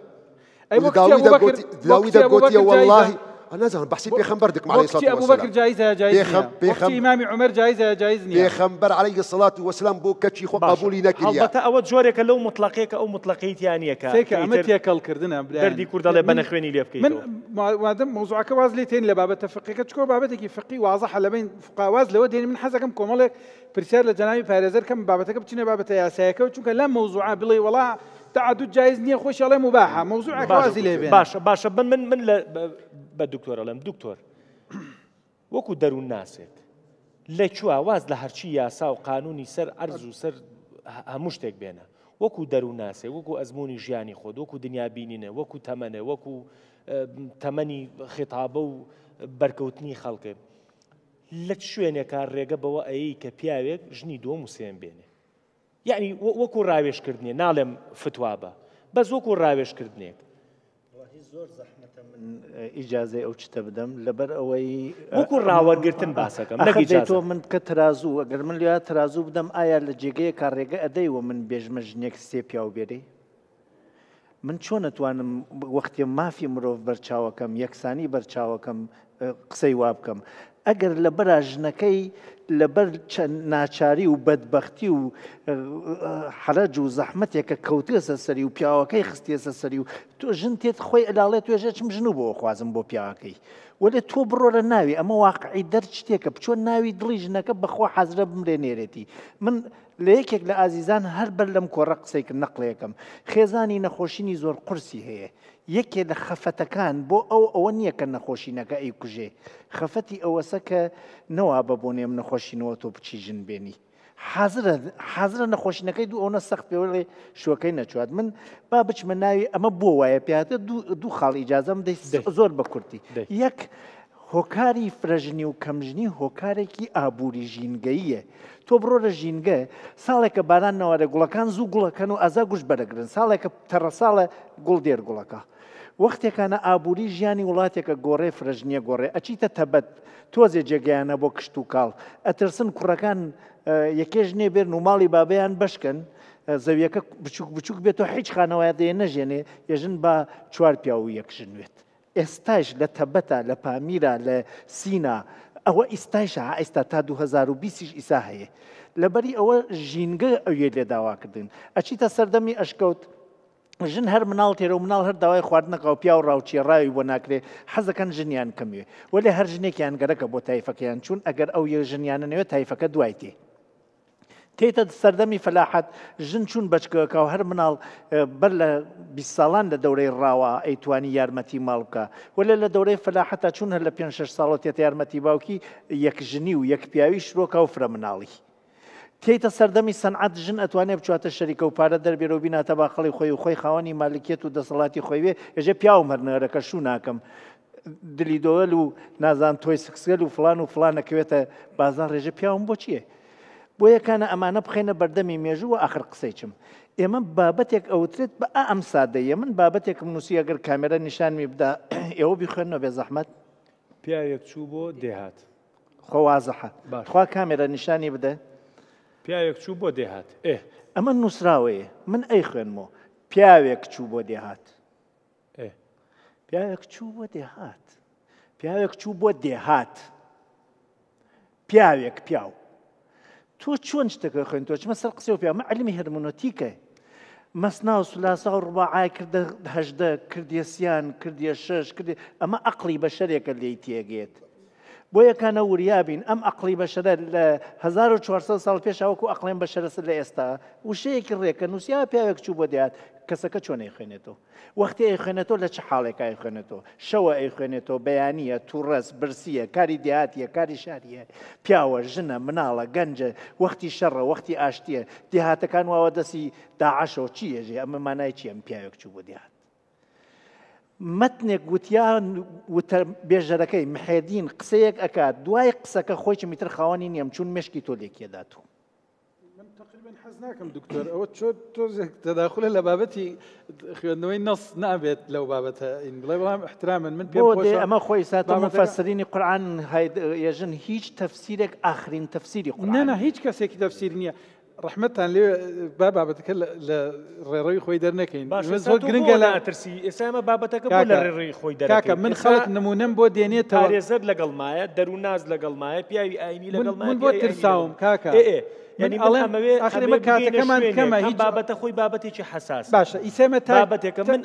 أي وقت داويدا قوت داويدا قوت والله انا زعما بحسيب بيخنبردك عليه الصلاه والسلام ابو بكر جايزه جايزني بيخم بيخم وقتي امامي عمر جايزه جايزني بيخنبر عليه الصلاه والسلام بو كتشي خو قبولي لك يا او نك اليا حڵبەتە ئەوە جۆرێکە لەو مطلقێکە ئەو مطلقیت یانیەکە سێکە ئەمە كرد دەردی بن بەنەخوێنی لێ بکەین من وادەم موضوعك واز لي لێ تێن لە بابەتە فقیەکە چکۆ واضح على بين فقا واز لو دين من حزكم کۆمەڵێک برسال لە فارزر كم کەم بابەتەکە بچینە بابەتە یاسایەکە و چونکە لە مۆزوعە بڵێ وڵا تعدد جایز نییە خۆشیڵێ مباحە مۆزوع ئاوازی لێ باشە باشە بن من من لە بە دکتۆرەڵم دکتۆر وەکو دەروون ناسێت لە چواواز لە هەرچی یاسا و قانونی سەر ئەرز و سەر هەموو شتێک بێنە وەکو دەروون ناسێ وەکو ئەزمموی ژیانی خۆ وەکو دنیابینینە وەکو تەمەنە وەکو تەمەنی خێتابە و بەرکەوتنی خەڵکێ لە شوێنێکە ڕێگە بەوە ئەی کە پیاوێک ژنی دۆم و سێن بێنێ یعنی وەکو ڕاوێشکردنی ناڵێم فتوابە بە زۆکو ڕاوێشکردنێک ئیجاازێ ئەو چتە بدەم لەبەر ئەوەی وەکو ڕاوەگرتن باسەکەم تۆ من کە ترازوو ئەگەر من لیا ترازوو بدەم ئایا لە جێگەیە کارڕێگە ئەدەی و من بێژمە ژنێک سێ پیا و بێری من چۆن نتوانم وەختی مافی مرۆڤ بەرچاوەکەم یەکسانی بەرچاوەکەم قسەی وا بکەم. ئەگەر لە بەراژنەکەی لەبەر ناچاری و بەدبختی و حرەج و زەحمتێکە کەوتێسە سەری و پیاوەکەی خستێسە سەری و تۆ ژن تێت خۆی ئەلاڵێت توێژە چم ژن و بۆ خوازم بۆ پیاکەی. وەلێ تۆ بڕۆ لە ناوی ئەمە واقعی دەرچ شتێکە بچۆن ناوی دڵی ژنەکە بەخۆ حەزرە بمرێنێرێتی من لە یەکێک لە ئازیزان هەر بەر لەم کۆڕە قسەیکە نەقلەکەم خێزانی نەخۆشینی زۆر قورسی هەیە یەکێ لە خەفەتەکان بۆ ئەو ئەوە نییە کە نەخۆشینەکە ئەی کوژێ خەفەتی ئەوەسە کە نەوە بە بۆ نێم نەخۆشینەوە تۆ بچی ژن بێنی حەزرە نەخۆشینەکەی دوو ئەوە سەخت پێوەڵێ شوەکەی نەچوات من با بچمە ناوی ئەمە بۆ وایە پیاتە دوو خاڵ ئیجاازم دەی زۆر بە کورتی یەک هۆکاری فرەژنی و کەمژنی هۆکارێکی ئابووری ژینگەییە تۆ بڕۆرە ژینگە ساڵێکە باران نەوارە گوڵەکان زوو گوڵەکەن و ئازا گوش بەرەگرن ساڵێکە تەڕە ساڵە گوڵ دێر گوڵەکە وەختێکانە ئابووری ژیانی وڵاتێکە گۆڕێ فرەژنیە گۆڕێ ئەچیتە تەبەت تۆزێ جێگەیانە بۆ کشت و کاڵ ئەترسن کوڕەکان یەکێژ نێ بێن و ماڵی بابیان بشکن زەویەکە بچوک بچوک بێتەوە هیچ خانەوەیە دێ نەژێنێ یەژن با چوار پیا و یەکشنوێت ئێستاش لە تەبەتە لە پامیرە لە سینا ئەوە ئیستایش ئێستا تا 2020ش ئیسا هەیە لەبەری ئەوە ژینگە ئەوێ لێداواکردن ئەچیتە سەردەمی ئەشکەوت ژن هەر مناڵ تێرە و مناڵ هەر داوای خواردنەکەەوە پیا و ڕاوچی ڕاوی بۆ ناکرێ حەزەکەن ژنیان کەمێ وەێ هەر ژنێکیان گەرەکە بۆ تایفەکەیان چوون ئەگەر ئەو یە ژنیانە نوێت تایفەکە دوای تێ. تێتە سەردەمی فەلاحەت ژن چوون بچکەکە و هەر مناڵ بەر لە بی ساڵان لە دەورەی ڕاوە ئەیتوانی یارمەتی ماڵکە وەلە لە دەورەی فەلاحەتە چوون هەر لە پێ شش ساڵەتێت یارمەتی باوکی یەک ژنی و یەک پیاوی شرۆکە و فرە مناڵی. کەیتە سەردەمی سەنعات ژن ئەتوانێت بچاتە شەریکە و پارە دەربێرە و بیناتە باخەڵی خۆی و خۆی خاوەنی مالکێت و دەسەڵاتی خۆیوێ ێژە پیاوم هەرنەرەکە شو ناکەم. دلی دۆل و نازان تۆی سکسگەل و فلان و فلانەکەوێتە بازان ڕێژە پیاوم بۆ چییە؟ بۆ یەکانە ئەمانە بخێنە بەردەمی مێژوو و آخر قسەیچم. ئێمە بابەتێک ئەوترێت بە ئەم سادەیە من بابەتێکم نووسی ئەگەر کامێرە نیشانمی بدا ئێوە بیخێنەوە بێ زەحمەت پیاوێک چوو بۆ دێهات. خۆوازەحە خوا کامێرە نیشانی بدە. پیاوێک چوو بۆ دێهات ئێ ئەمە نووسراوەیە من ئەی خوێنمەوە پیاوێک چوو بۆ دێهات پیاوێک چوو بۆ دێهات پیاوێک چوو بۆ دێهات پیاوێک پیاو تۆ چۆن شتەکە خوێن تۆ چمە سەر قسە و پیامە علمی هەرمونەتیکە مەسنا و سولاسا و ڕباعای کردەهدە کردێسیان کردێ شش کردێ ئەمە ئەقلی بە شەرێکە لی تێگێت بۆ یەکانە وریابین ئەم ئەقلی بەشەرە لە 1400 ساڵ پێشاوەکو ئەقلێن بەشەرەس لە ئێستا وشەیەکی ڕێکە نووسیا پیاوێک چوو بۆ دیات کەسەکە چۆنەی خوێنێتەوە وەختی ئەی خوێنێتەوە لە چه حاڵێکای خوێنێتەوە شەوە ئەی خوێنێتەوە بەیانە توڕەس برسیە کاری دیاتیە کاری شاریە پیاوە ژنە مناڵە گەنجە وەختی شەڕە وەختی ئاشتیە دیهاتەکان واوە دەسی داعاشەوە چیەژێ ئەمە مانای چی ئەم پیاوێک چوو بۆ دیات متنك وتيان وتبيج ركاي محيدين قسيك أكاد دواي قسك أخويش متر خوانين يمشون مشكي توليك يا داتو لم تقريبا حزناكم دكتور أو شو توزه تداخل لبابتي خيو نوين نص نعبت لو بابتها إن بلاي احتراما من بيبوشا بودي أما خوي ساتا مفسرين القرآن هاي يجن هيج تفسيرك آخرين تفسيري قرآن نانا هيج كسيك تفسيرني رحمتها لێ بابا بەتەکە لە ڕێڕەوی بس هو جرينجا لا ترسي اسامه بابا تكبل لريري خوي خۆی كاكا من خەڵک نمونم بۆ دێنێ تارێزت لەگەڵمایە دەرو ناز اي ايني لقل مايا من بو ترساوم ما كاتا كمان كما هي بابا تخوي بابا بابەتێکی حساس باشە ئیسێمە تابەتێکە من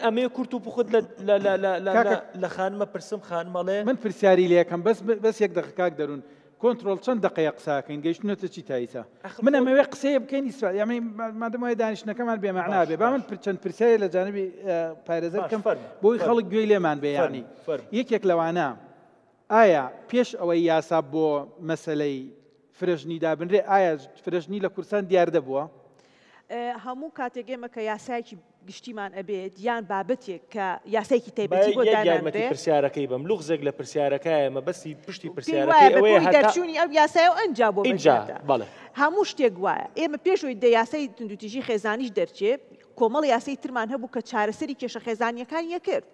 لا لا لا خان ما برسم خان مالي من پرسیاری ليكم بس بس يقدر كاك درون کۆنتترۆل چەند دقەیە قساکەین گەیشتونەتە چی تایسا من ئەمەوێ قسەیە بکەین ئیسوا یامی مادەم وای دانیشتەکەمان بێمەعنا بێ با من چەند پرسیاری لە جانبی پارێزەر کەم بۆی خەڵک گوێی لێمان بەیانی یەکێک لەوانە ئایا پێش ئەوەی یاسا بۆ مەسلەی فرژنی دابنرێ ئایا فرژنی لە کورسان دیار دەبووە هەموو کاتێگەێمە کە یاسایکی گشتیمان ئەبێت یان بابەتێک کە یاسێکی تایبەتی بۆ یارمەتی پرسیارەکەی بەم لوغزێک لە پرسیارەکەی مە بەستی پشتی پرسیارەکەی دەرچوونی ئەو یاسای و ئەنج بۆ اینجا هەموو شتێک وایە ئێمە پێشەوەی دە یاسای تندوتیژی خێزانیش دەرچێت کۆمەڵ یاسی ترمان هەبوو کە چارەسەری کێشە خێزانیەکان یەکرد.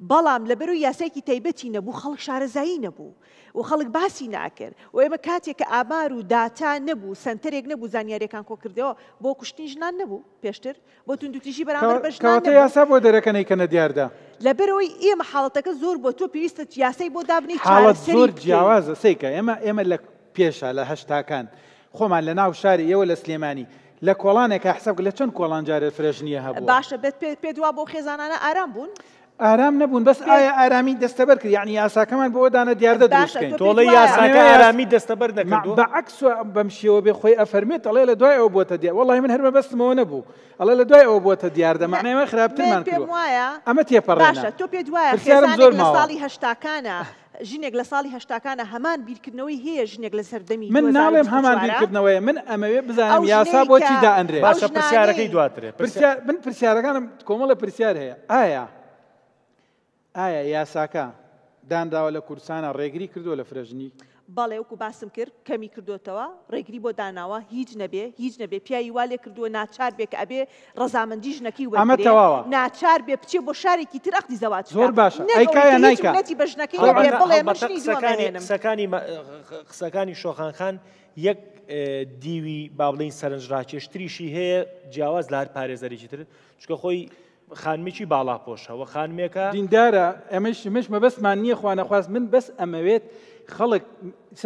بەڵام لەبەر و یاسایکی تایبەتی نەبوو خەڵک شارەزایی نەبوو و خەڵک باسی ناکرد و ئێمە کاتێک کە ئامار و داتا نەبوو سنتەرێک نەبوو زانیارەکان کۆ کردەوە بۆ کوشتنی ژنان نەبوو پێشتر بۆ تونندوتیژی بەرامبەر بەشکاتە یاسا بۆ دەرەکەنەی کە نەدیاردا لەبەرەوەی ئێمە حاڵەتەکە زۆر بۆ تۆ پێویستە یاسای بۆ دابنی حاڵەت زۆر جیاوازە سیکە ئێمە ئێمە لە پێشە لە هەشتاکان خۆمان لە ناو شاری ئێوە لە سلێمانی لە کۆڵانێک حسەب لە چەند کۆڵان جارێ فرێژنیە هەبوو باشە بێت پێ دوا بۆ خێزانانە ئارام بوون ئارام نەبوون بەس ئایا ئارامی دەستەبەر کرد یعنی یاساکەمان بۆدانە دیاردە دروستکەین تۆڵی یاساکە ئارامی دەستەبەر دەکرد بە عکس بەم شێوە بێ خۆی ئەفەرمێت ئەڵێ لە دوای ئەو بۆتە دیار وڵی من هەرمە بەستمەوە نەبوو ئەڵە لە دوای ئەو بۆتە دیاردەمانێمە خراپترمان ئەمە تێپەڕاشە تۆ پێ دوایە زۆر ساڵی هەشتاکانە. ژنێک لە ساڵی هشتاکانە هەمان بیرکردنەوەی هەیە ژنێک لە سەردەمی من ناڵێم هەمان بیرکردنەوەیە من ئەمەوێ بزانم یاسا بۆچی دا ئەندرێ باشە پرسیارەکەی دواترێت من پرسیارەکانم کۆمەڵە پرسیار هەیە ئایا ئایا یاساکە دانراوە لە کورسانە ڕێگری کردو لە فرەژنی بەڵێ وکو باسم کرد کەمی کردوتەوە ڕێگری بۆ داناوە هیچ نەبێ هیچ نەبێ پیاوی والێ کردووە ناچار بێک ئەبێ ڕزامەندی ژنەکی وەمەتەواوە ناچار بێ بچێ بۆ شارێکی ترختی زەوات زۆر باشە ئەیکایە نایکەتی بەژنەکەی بڵێ قسەکانی شۆخانخان یەک دیوی با بڵین سەرنجڕاکێشتریشی هەیە جیاواز لار پارێزەرێکی تر چکە خۆی خانمیکی باڵاپۆشەوە خانمێکە دیندارە ئەمەش مش مەبەستمان نییە خوانەخواست من بەس ئەمەوێت خەڵک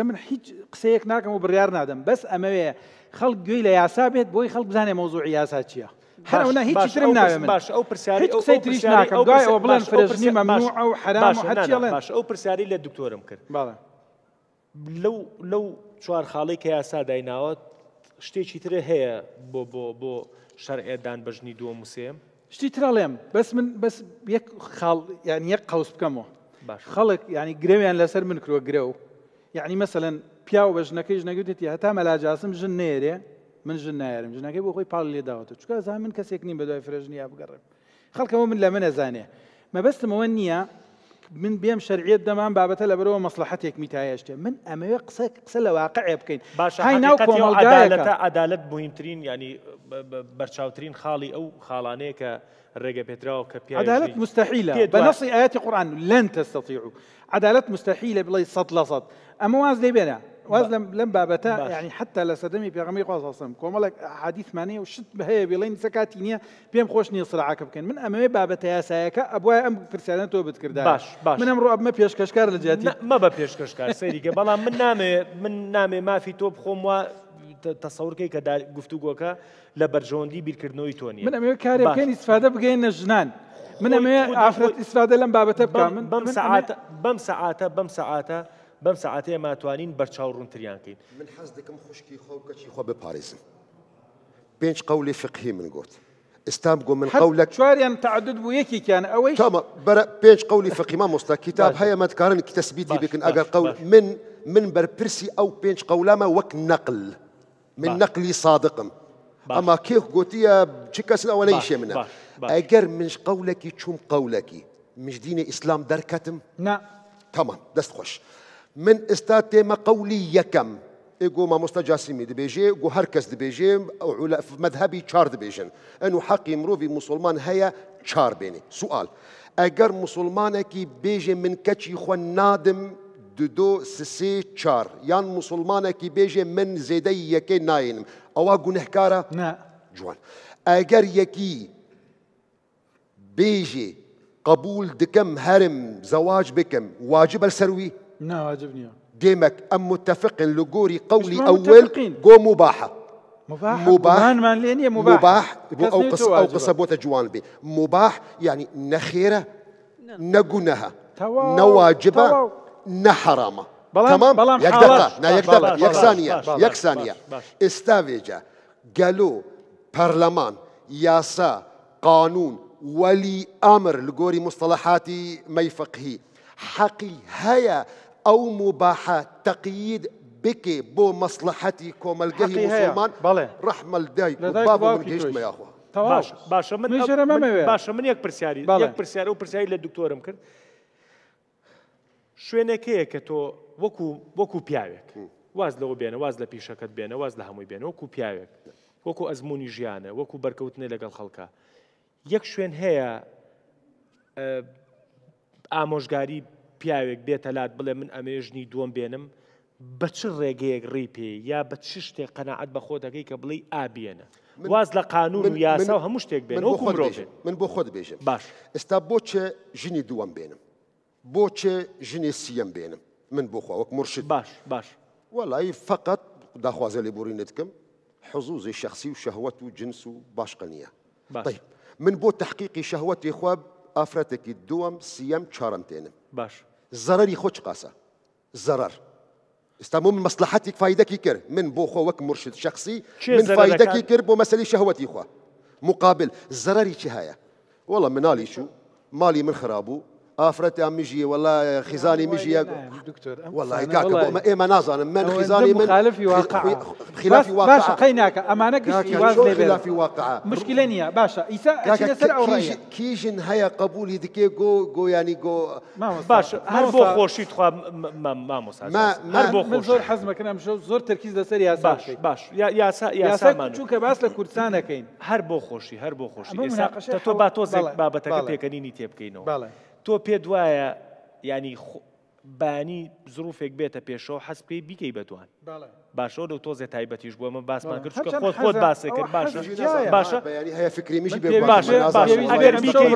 من هیچ قسەیەک ناکەم و بڕیار نادەم بەس ئەمەوێ خەڵک گوێی لە یاسا بێت بۆی خەڵک بزانێ مۆزوعی یاسا چییە هەروەە هیچ ترم ناوێ باش ئەو پرسیاری قسەی تریش ناکەم دوای ئەو بڵێن فرژنی مەمنوع ئەو حرام باش ئەو پرسیاری لە دکتۆرم کرد باڵە لەو لەو چوار خاڵی کە یاسا دایناوە شتێکی ترە هەیە بۆ بۆ بۆ شەرعێدان بەژنی دووە موسێم شتی ترا لێم بەس من بەس یەک خاڵ یعنی يعني یەک قەوس بکەمەوە خەڵک ینی يعني گرێویان يعني لەسەر من کرۆ گرە و یعنی مەسەن پیاو بە ژنەکەی ژنەگوتێتی هەتا مەلاجاسم ژن جنيري من ژن نایارم ژنەکەی بۆ خۆی پاڵ لێداوەتە چکە زان من کەسێک نیم بە دوای فرێژنییا بگەڕم خەڵکەوە من زانيه ما بس مو نییە من بيم شرعية دەمان بابتة لبرو بەرەوە مەسلحەتێک من يعني أما يقص قص الواقع يبكين بکەین باش ناو کۆمەلگایەتە عدالت مهمترین ینی بەرچاوترین خاڵی ئەو خاڵانەیە کە ڕێگە پێراوە کە پێ عدالت مستحیلە بەنسی ئاەتی قورآن لەن تەستەفیع عدالت مستحیلە بڵی واز لي بينا وازلم لم بابتا يعني حتى لسدمي بيغمي خواص اصلا كوما لك حديث ماني وشت بهي بيلين سكاتينيا بيم خوش ني صراعك بكن من امامي بابتا يا سايكا ابو ام فرسانه تو بتكردا باش باش من امرو اب ما بيش كشكار لجاتي ما با بيش كشكار سيري بلا من نامي من نامي ما في توب خوم و كي كدا قفتو لە لبرجوندي بیرکردنەوەی توني من كاري کارەکەین ئیسفادە بكين ژنان من ئەمێ ئافرەت ئیسفادە لەم بابەتە بکە من بەم سعاتە بەم سعاتە بم بەم سعاتەیە ماتوانین بەرچاوڕونتریان کەین من حزدكم خشكي خوك شي خو خۆ بينش قولي فقهي من قوت استامقو من قولك شواريان تعدد بو يكي كان اويش تمام برا بينش قولي فقهي ما مصلا كتاب هيا ما تكارن تثبيتي بكن اقل قول باش من من برسي او بيج قولما وك نقل من باش نقلي صادق اما كيف قوتيا تشكاس الاول اي شيء منها اگر منش قولك تشوم قولك مش دين اسلام دركتم نعم تمام دست خوش من استاتي مقولي كم يقول ما مستجاسمي دبيجي يقول هركز دبيجي أو في مذهبي تشار دبيجن أنو حقي مروفي مسلمان هيا تشار بيني سؤال أجر مسلمانك بيجي من كتشي خوان نادم دو سسي تشار يعني مسلمانك بيجي من زيدي يكي ناين أو قنه كارا نا جوان أجر يكي بيجي قبول دكم هرم زواج بكم واجب السروي نعم عجبني ديمك أم متفق لجوري قولي أول جو مباحة مباح مباح مباح, مباح أو قص أو قصبوت جوانبي مباح يعني نخيرة نجنها نعم. نواجبة نحرامة تمام بلام يك دقة نا يك دقة يك ثانية يك ثانية استافيجا قالوا برلمان ياسا قانون ولي أمر لقوري مصطلحاتي ما يفقهي حقي هيا ئەو مباحە تەقید بکێ بۆ مەسلحەتی کۆمەلگەی مسلمان بەڵێ ڕحمەل دایک گەشتمەیاخوا باشە من باشە من یەک پرسیاری یەک پرسیار و پرسیاری لە دکتۆرم کرد شوێنەکەیە کە تۆ وەکو وەکو پیاوێک واز لەوە بێنە واز لە پیشەکەت بێنە واز لە هەمووی بێنە وەکو پیاوێک وەکو ئەزمموی ژیانە وەکو بەرکەوتنی لەگەڵ خەڵکە یەک شوێن هەیە ئامۆژگاری پیاوێک بێتەلات بڵێ من ئەمێژنی دووەم بێنم بە ڕێگەیەک ڕیپێ یا بە چ شتێک قەنەعەت بە خۆ دەگەی کە بڵی ئابیێنە واز لە قانون و یاسا و هەموو شتێک بێن من بۆ خۆت بێژم باش ئێستا بۆچێ ژنی دووەم بێنم بۆچێ ژنی سیەم بێنم من بۆ خواوەک مرشد باش باش وڵی فقط داخوازە لێ بڕینتکەم حزوزی شخصی و شهوت و جنس و باشقە نییە طيب من بۆ تحقیقی شهوەتی خواب ئافرەتێکی دووەم سیەم چارم تێنم باش الضرر خوش قاسة الضرر استمو من مصلحتك فايدك يكر من بوخو وك مرشد شخصي من فايدك يكر بو مسألة شهوتي خوا مقابل الضرر شهاية والله منالي شو مالي من خرابو افرت آه، يا ميجي والله خزاني يا دكتور والله إيه، كاك اي مناظر من خزاني من خلاف واقع خلاف واقع باشا قيناك اما امانه قشتي واز خلاف واقع مشكله نيا باشا ايسا اشي سرع وريا كيجن هيا قبول يدكي جو جو يعني جو باشا هر بو خوشي تخا ما ما مس ما هر بو خوش زور حزمك انا نعم، مش زور تركيز لسري يا باش باش يا يا سا يا سا سامان شو كباس كرسانه كاين هر بو خوشي هر بو خوشي تتو باتو زي بابتك بيكنيني تيبكينو تۆ پێ دوایە ینی بانی زروفێک بێتە پێشەوە حەز پێی بیکەی بەتوان باشە لە تۆزێ تایبەتیش بووە من باسمان کرد خۆت خۆت باسەکرد باشە باشە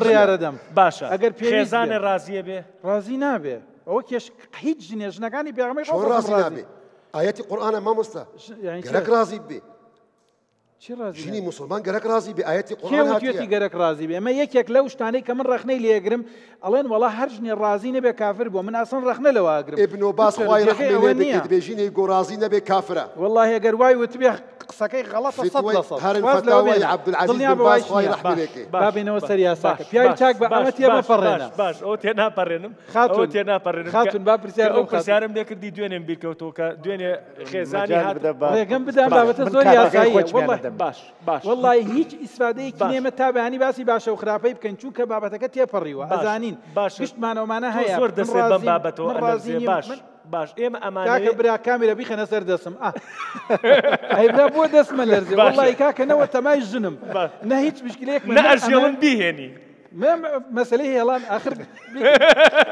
ڕیاەدەم باشە ئەگەر پێزانە رازیە بێ رازی نابێ ئەوە کێش هیچ ژنێژنەکانی پێغمەش ڕاست نابێ ئاەتی قورآانە مامۆستا ڕازی بێ چی ڕازی ژنی مسلمان گەرەك ڕازی بێ ئاەتی قوێتی گەرەك ڕازی بێ ئەمە یەکێک لەو شتانەی کە من ڕخنەی لێگرم ئەڵێن وڵا هەرژنی ڕازی نەبێ کافر بۆ من ئاسن ڕخنە لەواگرم بنۆ باس بێژینی گۆڕازی نەبێ کافرە والله ئەگەر وای وتبێ قصه كي غلط صد لصد هاري عبد العزيز بن باز خواهي رحمي لك بابي نو سريا صاحب بيا تشاك بامتي ما فرنا باش او تينا برنم او تينا برنم خاتون باب برسيار او برسيار ملك دي دوين بيك تو دوين خيزاني هات رقم بدا باب تزوري يا صاحب والله باش باش والله هيك استفاده كلمه تابعني باسي باش وخرافي بكن چونك بابتك تي فريوا ازانين باش باش باش باش باش باش باش باش باش باش باش امانه كاك برا کامیرە بیخەنە سەر دەسم ئەیبرا بۆ دەستمە لەرزی وڵی کاکەنەوە تەمای ژنم نە هیچ مشکلێک نەژێڵم بیهێنی. مەسلەی هێڵان ئاخر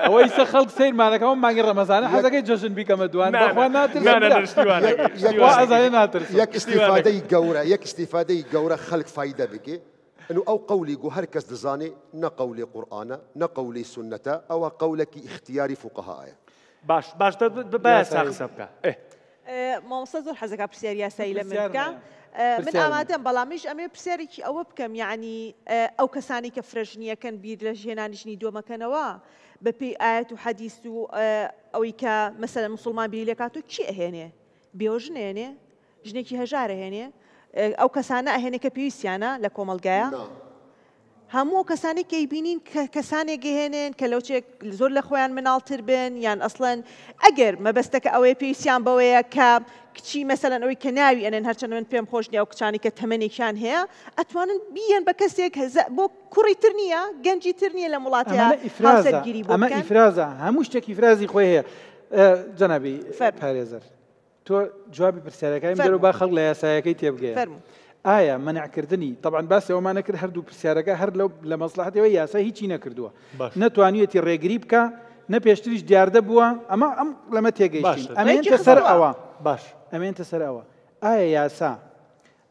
ئەوەی سە خەڵک سیرمانەکەەوە مانگی ڕەمەزانە حەزەکەی جەژن لا لا ناتر يك استفادة گەورە يك استفادة گەورە خلق فايدة بکێ انه او قولي جو هركز دزاني نا قولي قرانه نا قولي سنته او قولك اختياري فقهاء باش باش da bes حسابك. إيه. إيه، مامسازور حزك برسيريا سيلة منك. من ئامادەم بەڵامیش ئەمێ پرسیارێکی ئەوە بکەم یعنی ئەو کەسانی کە فرەژنیەکەن بیر لە ژێنانیشنی دۆمەکەنەوە بە پێی ئاەت و حەدیست و ئەوی کە مەسەلە مسلمان بیر لەکات و چی ئەهێنێ بێۆژ نێنێ ژنێکی هەژارە هێنێ ئەو کەسانە ئەهێنێ کە پێویستیانە لە هەموو کەسانی کەی بینین کە کەسانێک گەهێنن کە لەوچێک زۆر لە خۆیان مناڵتر بن یان ئەسڵەن ئەگەر مەبەستەکە ئەوەی پێویستیان بەوەیە کە کچی مەسەلەن ئەوەی کە ناوی ئەنەن هەرچەند من پێم خۆشنی ئەو کچانی کە تەمەێکیان هەیە ئەتوانن بیان بە کەسێک بۆ کوڕی تر نییە گەنجی تر نییە لە وڵاتیگیری ئەمە ئیفرازە هەموو شتێکی فرازی خۆی هەیە جەنابی پارێزەر تۆ جوابی پرسیارەکەی بەرەوە با خەڵ لە یاسایەکەی تێبگەی فەرمو ئایا منعکردنی طبعاان باس ئەومان نەکرد هەردوو پرسیارەکە هەر لەو لە مەسلحاتەوە یاسا هیچی نەکردووە نەتوانیەتی ڕێگری بکە نە پێشتریش دیاردە بووە ئەمە ئەم لەمە تێگەیشت ئەمێنتە سەر ئەوە باش ئەمێنتە سەر ئەوە ئایا یاسا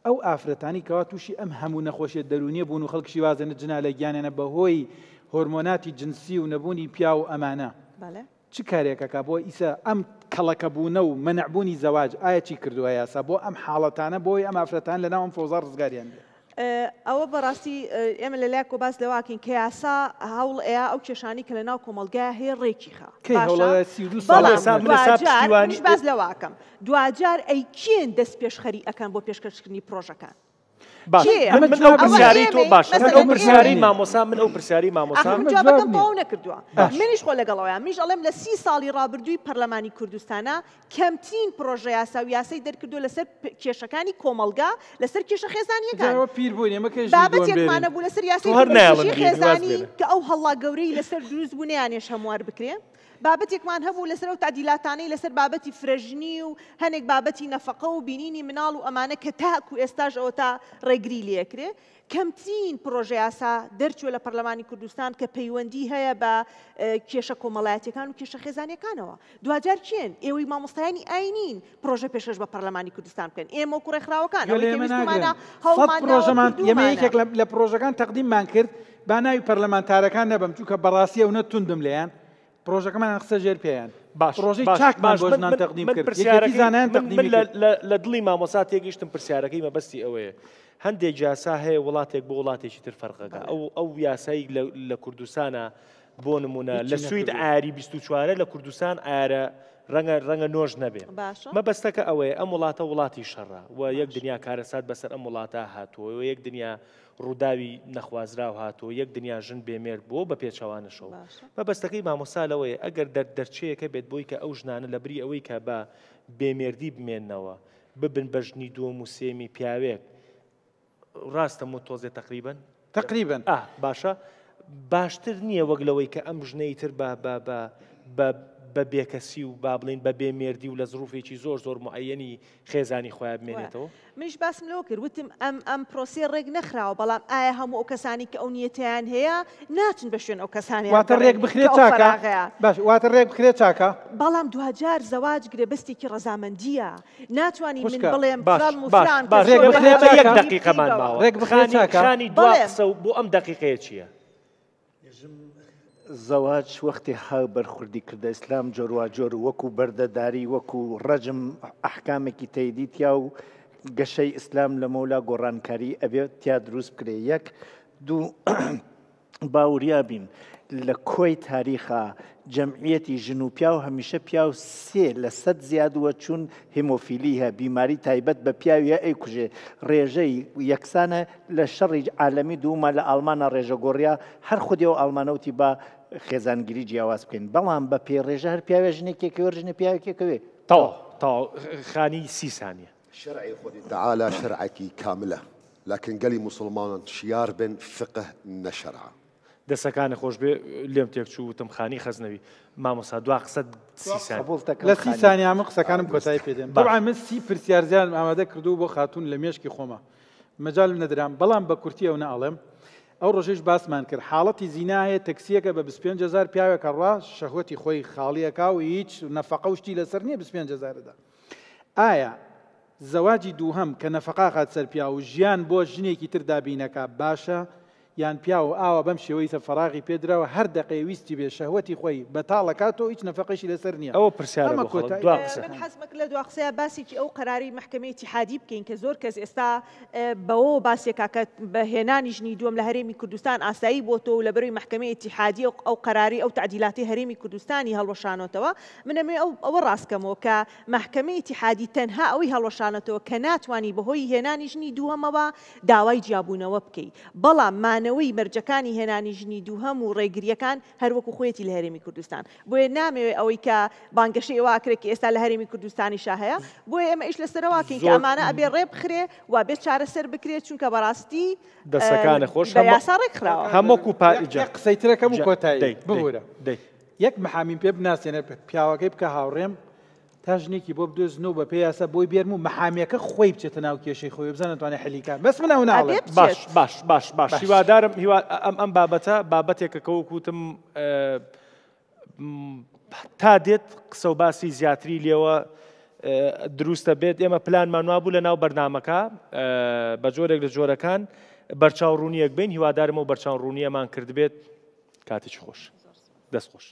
ئەو ئافرەتانی کەوا تووشی ئەم هەموو نەخۆشیە دەرونیە بوون و خەڵکشی وازە نەجنا لە گیانێنە بەهۆی هۆرمۆناتی جنسی و نەبوونی پیا و ئەمانە چ کارێکەکە بۆ ئیسە ئەم کەڵەکە بوونە و منەبوونی زەواج ئایا چی کردووە یاسا بۆ ئەم حاڵەتانە بۆی ئەم ئافرەتان لە ناوم فۆزار ڕزگاریان بێت ئەوە بەڕاستی ئێمە لە لایکۆ باس لەواکەین کە یاسا هەوڵ ئەیە ئەو کێشانی کە لە ناو کۆمەلگای هێ ڕێکی خاش لەواکەم دوجار ئەی کێن دەست پێشخەری ئەەکەن بۆ پێشکەشکردنی پرۆژەکان پرسیاری تۆ باش ئەو پرسیاری مامۆسا من ئەو پرسیاری مامۆساەکەم بۆ نەکردووە منیش خۆ لەگەڵەوەیان میش ئەڵێم لە سی ساڵی ڕابردووی پەرلەمانی کوردستانە کەمترین پرۆژە یاسا و یاسی دەرکردو لەسەر کێشەکانی کۆمەلگا لەسەر کێشە خێزانیەکان پیر بووینێمەکەمانە بوو لەسەر یاسی خێزانی کە ئەو هەڵا گەورەی لەسەر دروست بوونیانێش هەموار بکرێن بابەتێکمان هەبوو لەسەر و تعدیلاتانەی لەسەر بابەتی فرەژنی و هەنێک بابەتی نەفقە و بینینی مناڵ و ئەمانە کە تاکو ئێستاژ ئەوە تا ڕێگری لێکرێ کەمترین پرۆژه یاسا دەرچوە لە پەرلەمانی کوردستان کە پەیوەندی هەیە بە کێشە کۆمەڵایەتەکان و کێشە خێزانەکانەوە دوجار کێن ئێوەی مامۆستایانی ئاینین پرۆژە پێشش بە پەرلەمانی کوردستان بکەن ئێمە کوڕێکخراوەکان ڕۆژەمان یەمەیەکێک لە پرۆژەکان تەقدیممان کرد با ناوی پەرلەمانتارەکان نەبم چووکە بەڕاستی ئەو نە توندم لەیان پرۆژەکەمان قسە ژێر پێیان باش ڕۆژی چاکمان بۆژنان تەقدیم پرسیارەکیزانیان تەقدیم لە دڵی مامۆسا تێگەیشتم پرسیارەکەی مەبەستی ئەوەیە هەندێک جاسا هەیە وڵاتێک بۆ وڵاتێکی تر فەرقەکە ئەو ئەو یاسایی لە کوردستانە بۆ نمونە لە سوید ئاری 24وارە لە کوردستان ئارە ڕەنگە ڕەنگە نۆژ نەبێ مەبەستەکە ئەوەیە ئەم وڵاتە وڵاتی شەڕە و یەک دنیا کارەسات بەسەر ئەم وڵاتە هاتووە و یەک دنیا ڕووداوی نەخوازرا و هاتۆ یەک دنیا ژن بێمێر بۆ بە پێچەوانشەوە مەبەستەکەی مامۆسالەوەی ئەگەر دەرچەیەەکە بێت بۆی کە ئەو ژنانە لە بری ئەوەی کە بە بێمێردی بمێنەوە ببن بەژنی دووەم و سێمی پیاوێک ڕاستە و تۆزێ تقریبن تقریبن باشە باشتر نییە وەک لەوەی کە ئەم ژنەی تر بە بە بێکەسی و با بڵین بە بێ مێردی و لە زروفێکی زۆر زۆر معەنی خێزانی خۆیان بمێنێتەوە منش باسم لەوە کرد وتم ئەم ئەم پرۆسی ڕێک نەخراوە بەڵام ئایا هەموو ئەو کەسانی کە ئەو نیەتیان هەیە ناچن بە شوێن ئەو کەسانی واتە ڕێک بخرێت چاکە باش واتە ڕێک بخرێت چاکە بەڵام دوجار زەواج گرێ بستێکی ڕەزامەندیە ناتوانانی من بڵێم ڕێک دقیقەمان ڕێک بخانی دو بۆ ئەم دقیقەیە چییە؟ زەواج وەختی ها بەرخوردی کردە ئیسلام جۆرواجۆر وەکو بەردەداری وەکو ڕەجم ئەحکامێکی تەیدیتیا و گەشەی ئیسلام لە مەولا گۆڕانکاری ئەبێت تیا دروست بکرێ یەک دوو باوریابین لە کۆی تاریخە جەمعیەتی ژن و پیا و هەمیشە پیا و سێ لە سەد زیادوە چون هیمۆفیلی هە بیماری تایبەت بە پیاویە ئەیکوژێ ڕێژەی یەکسانە لە شەڕی عالەمی دوومە لە ئالمانە ڕێژەگۆڕیا هەر خودی و ئالمانەوتی با خێزانگیری جیاواز بکەین بەڵام بە پێڕێژە هەر پیاوە ژنێکێک وەرژنە پیاوێکێکەوێ تاوا تا خانی سی ثانیە شرعی خودی تعالا شرعکی کاملە لكن قلي مسلمان شيار بن فقه نشرع دەسەکانە خۆش بێ لێم تێک چوو تم خانی خەزنەوی مامۆسا دو قسە لە سی سانیامە قسەکانم کۆتایی پێدەم بەڵام من سی پرسیارزیان ئامادە کردو بۆ خاتون لە مێشکی خۆمە مەجاالم نەدرام بەڵام بە کورتی ئەو نەڵێم ئەو ڕژێش باسمان کرد حاڵەتی زینایە تەکسیەکە بە 500هزار پیاوێکە ڕا شەهوەتی خۆی خاڵیەکە و هیچ نەفقە وشتی لەسەر نیە 500هزاردا ئایا زەواجی دووهم کە نەفقا خات سەر پیا و ژیان بۆ ژنێکی تردا بینەکە باشە یان پیا و ئاوە بەم شێوەی سە فراغی پێدراوە هەر دقی ویستی بێ شەهوەتی خۆی بەتاڵەکاتەوە هیچ نەفقشی لەسەر نیە ئەوە پرسیارمە حزمك لە دواقسەیە باسیکی ئەو قراری محکمەی تحادی بکەین کە زۆر کەس ئێستا بەوە باسیێکاکەت بەهێنانی ژنی دووەم لە هەرێمی کوردستان ئاسایی بۆ تۆ لە بەروی محکمەی تحادی ئەو قراری ئەو تعدیلاتی هەرێمی کوردستانی هەڵۆشانەتەوە منەمێ ئەو ئەوە ڕاستکەمەوە کە محکمەی تحادی تەنها ئەوی هەڵۆشانەتەوە کە ناتوانانی بەهۆی هێنانی ژنی دووەمەوە داوای جیاببوونەوە بکەیت بەڵام مان بەڵاوانەوەی مەرجەکانی هێنانی ژنی دووهەم و ڕێگریەکان هەروەکو خۆیەتی لە هەرێمی کوردستان بۆیە نامەوێت ئەوەی کە بانگەشی ئێواکرێکی ئێستا لە هەرمی کوردستانی شاهەیە بۆ ئێمە ئیش لەسەرواکەین کە ئەمانە ئەبێ ڕێ بخرێ و بێت چارەسەر بکرێت چونکە بەڕاستی دەسەکانە خۆش یاساڕێکخراوە هەمووکو پارجا قسەیترەکەم و کۆتایی بورە یەک مەحامین پێ بناسیێنێت پیاوەکەی بکە هاوڕێم تا ژنێکی بۆ بدۆزنەوە بە پێیاسە بۆی بێرم و مەحامیەکە خۆی بچێتە ناو کێشەی خۆی بزانێتوانێت حلیکە بەس منە ناڵێت باش باش باش باش هیوادارم ئەم ئەم بابەتە بابەتێکەکە وکوتم تا دێت قسە و باسی زیاتری لێەوە دروستە بێت ئێمە پلانمانوا بوو لە ناو بەرنمەکە بە جۆرێک لە جۆرەکان بەرچاو ڕوونیەک بین هیوادارم و بەرچاو ڕوونیەمان کرد بێت کاتێک خۆش دەست خۆش.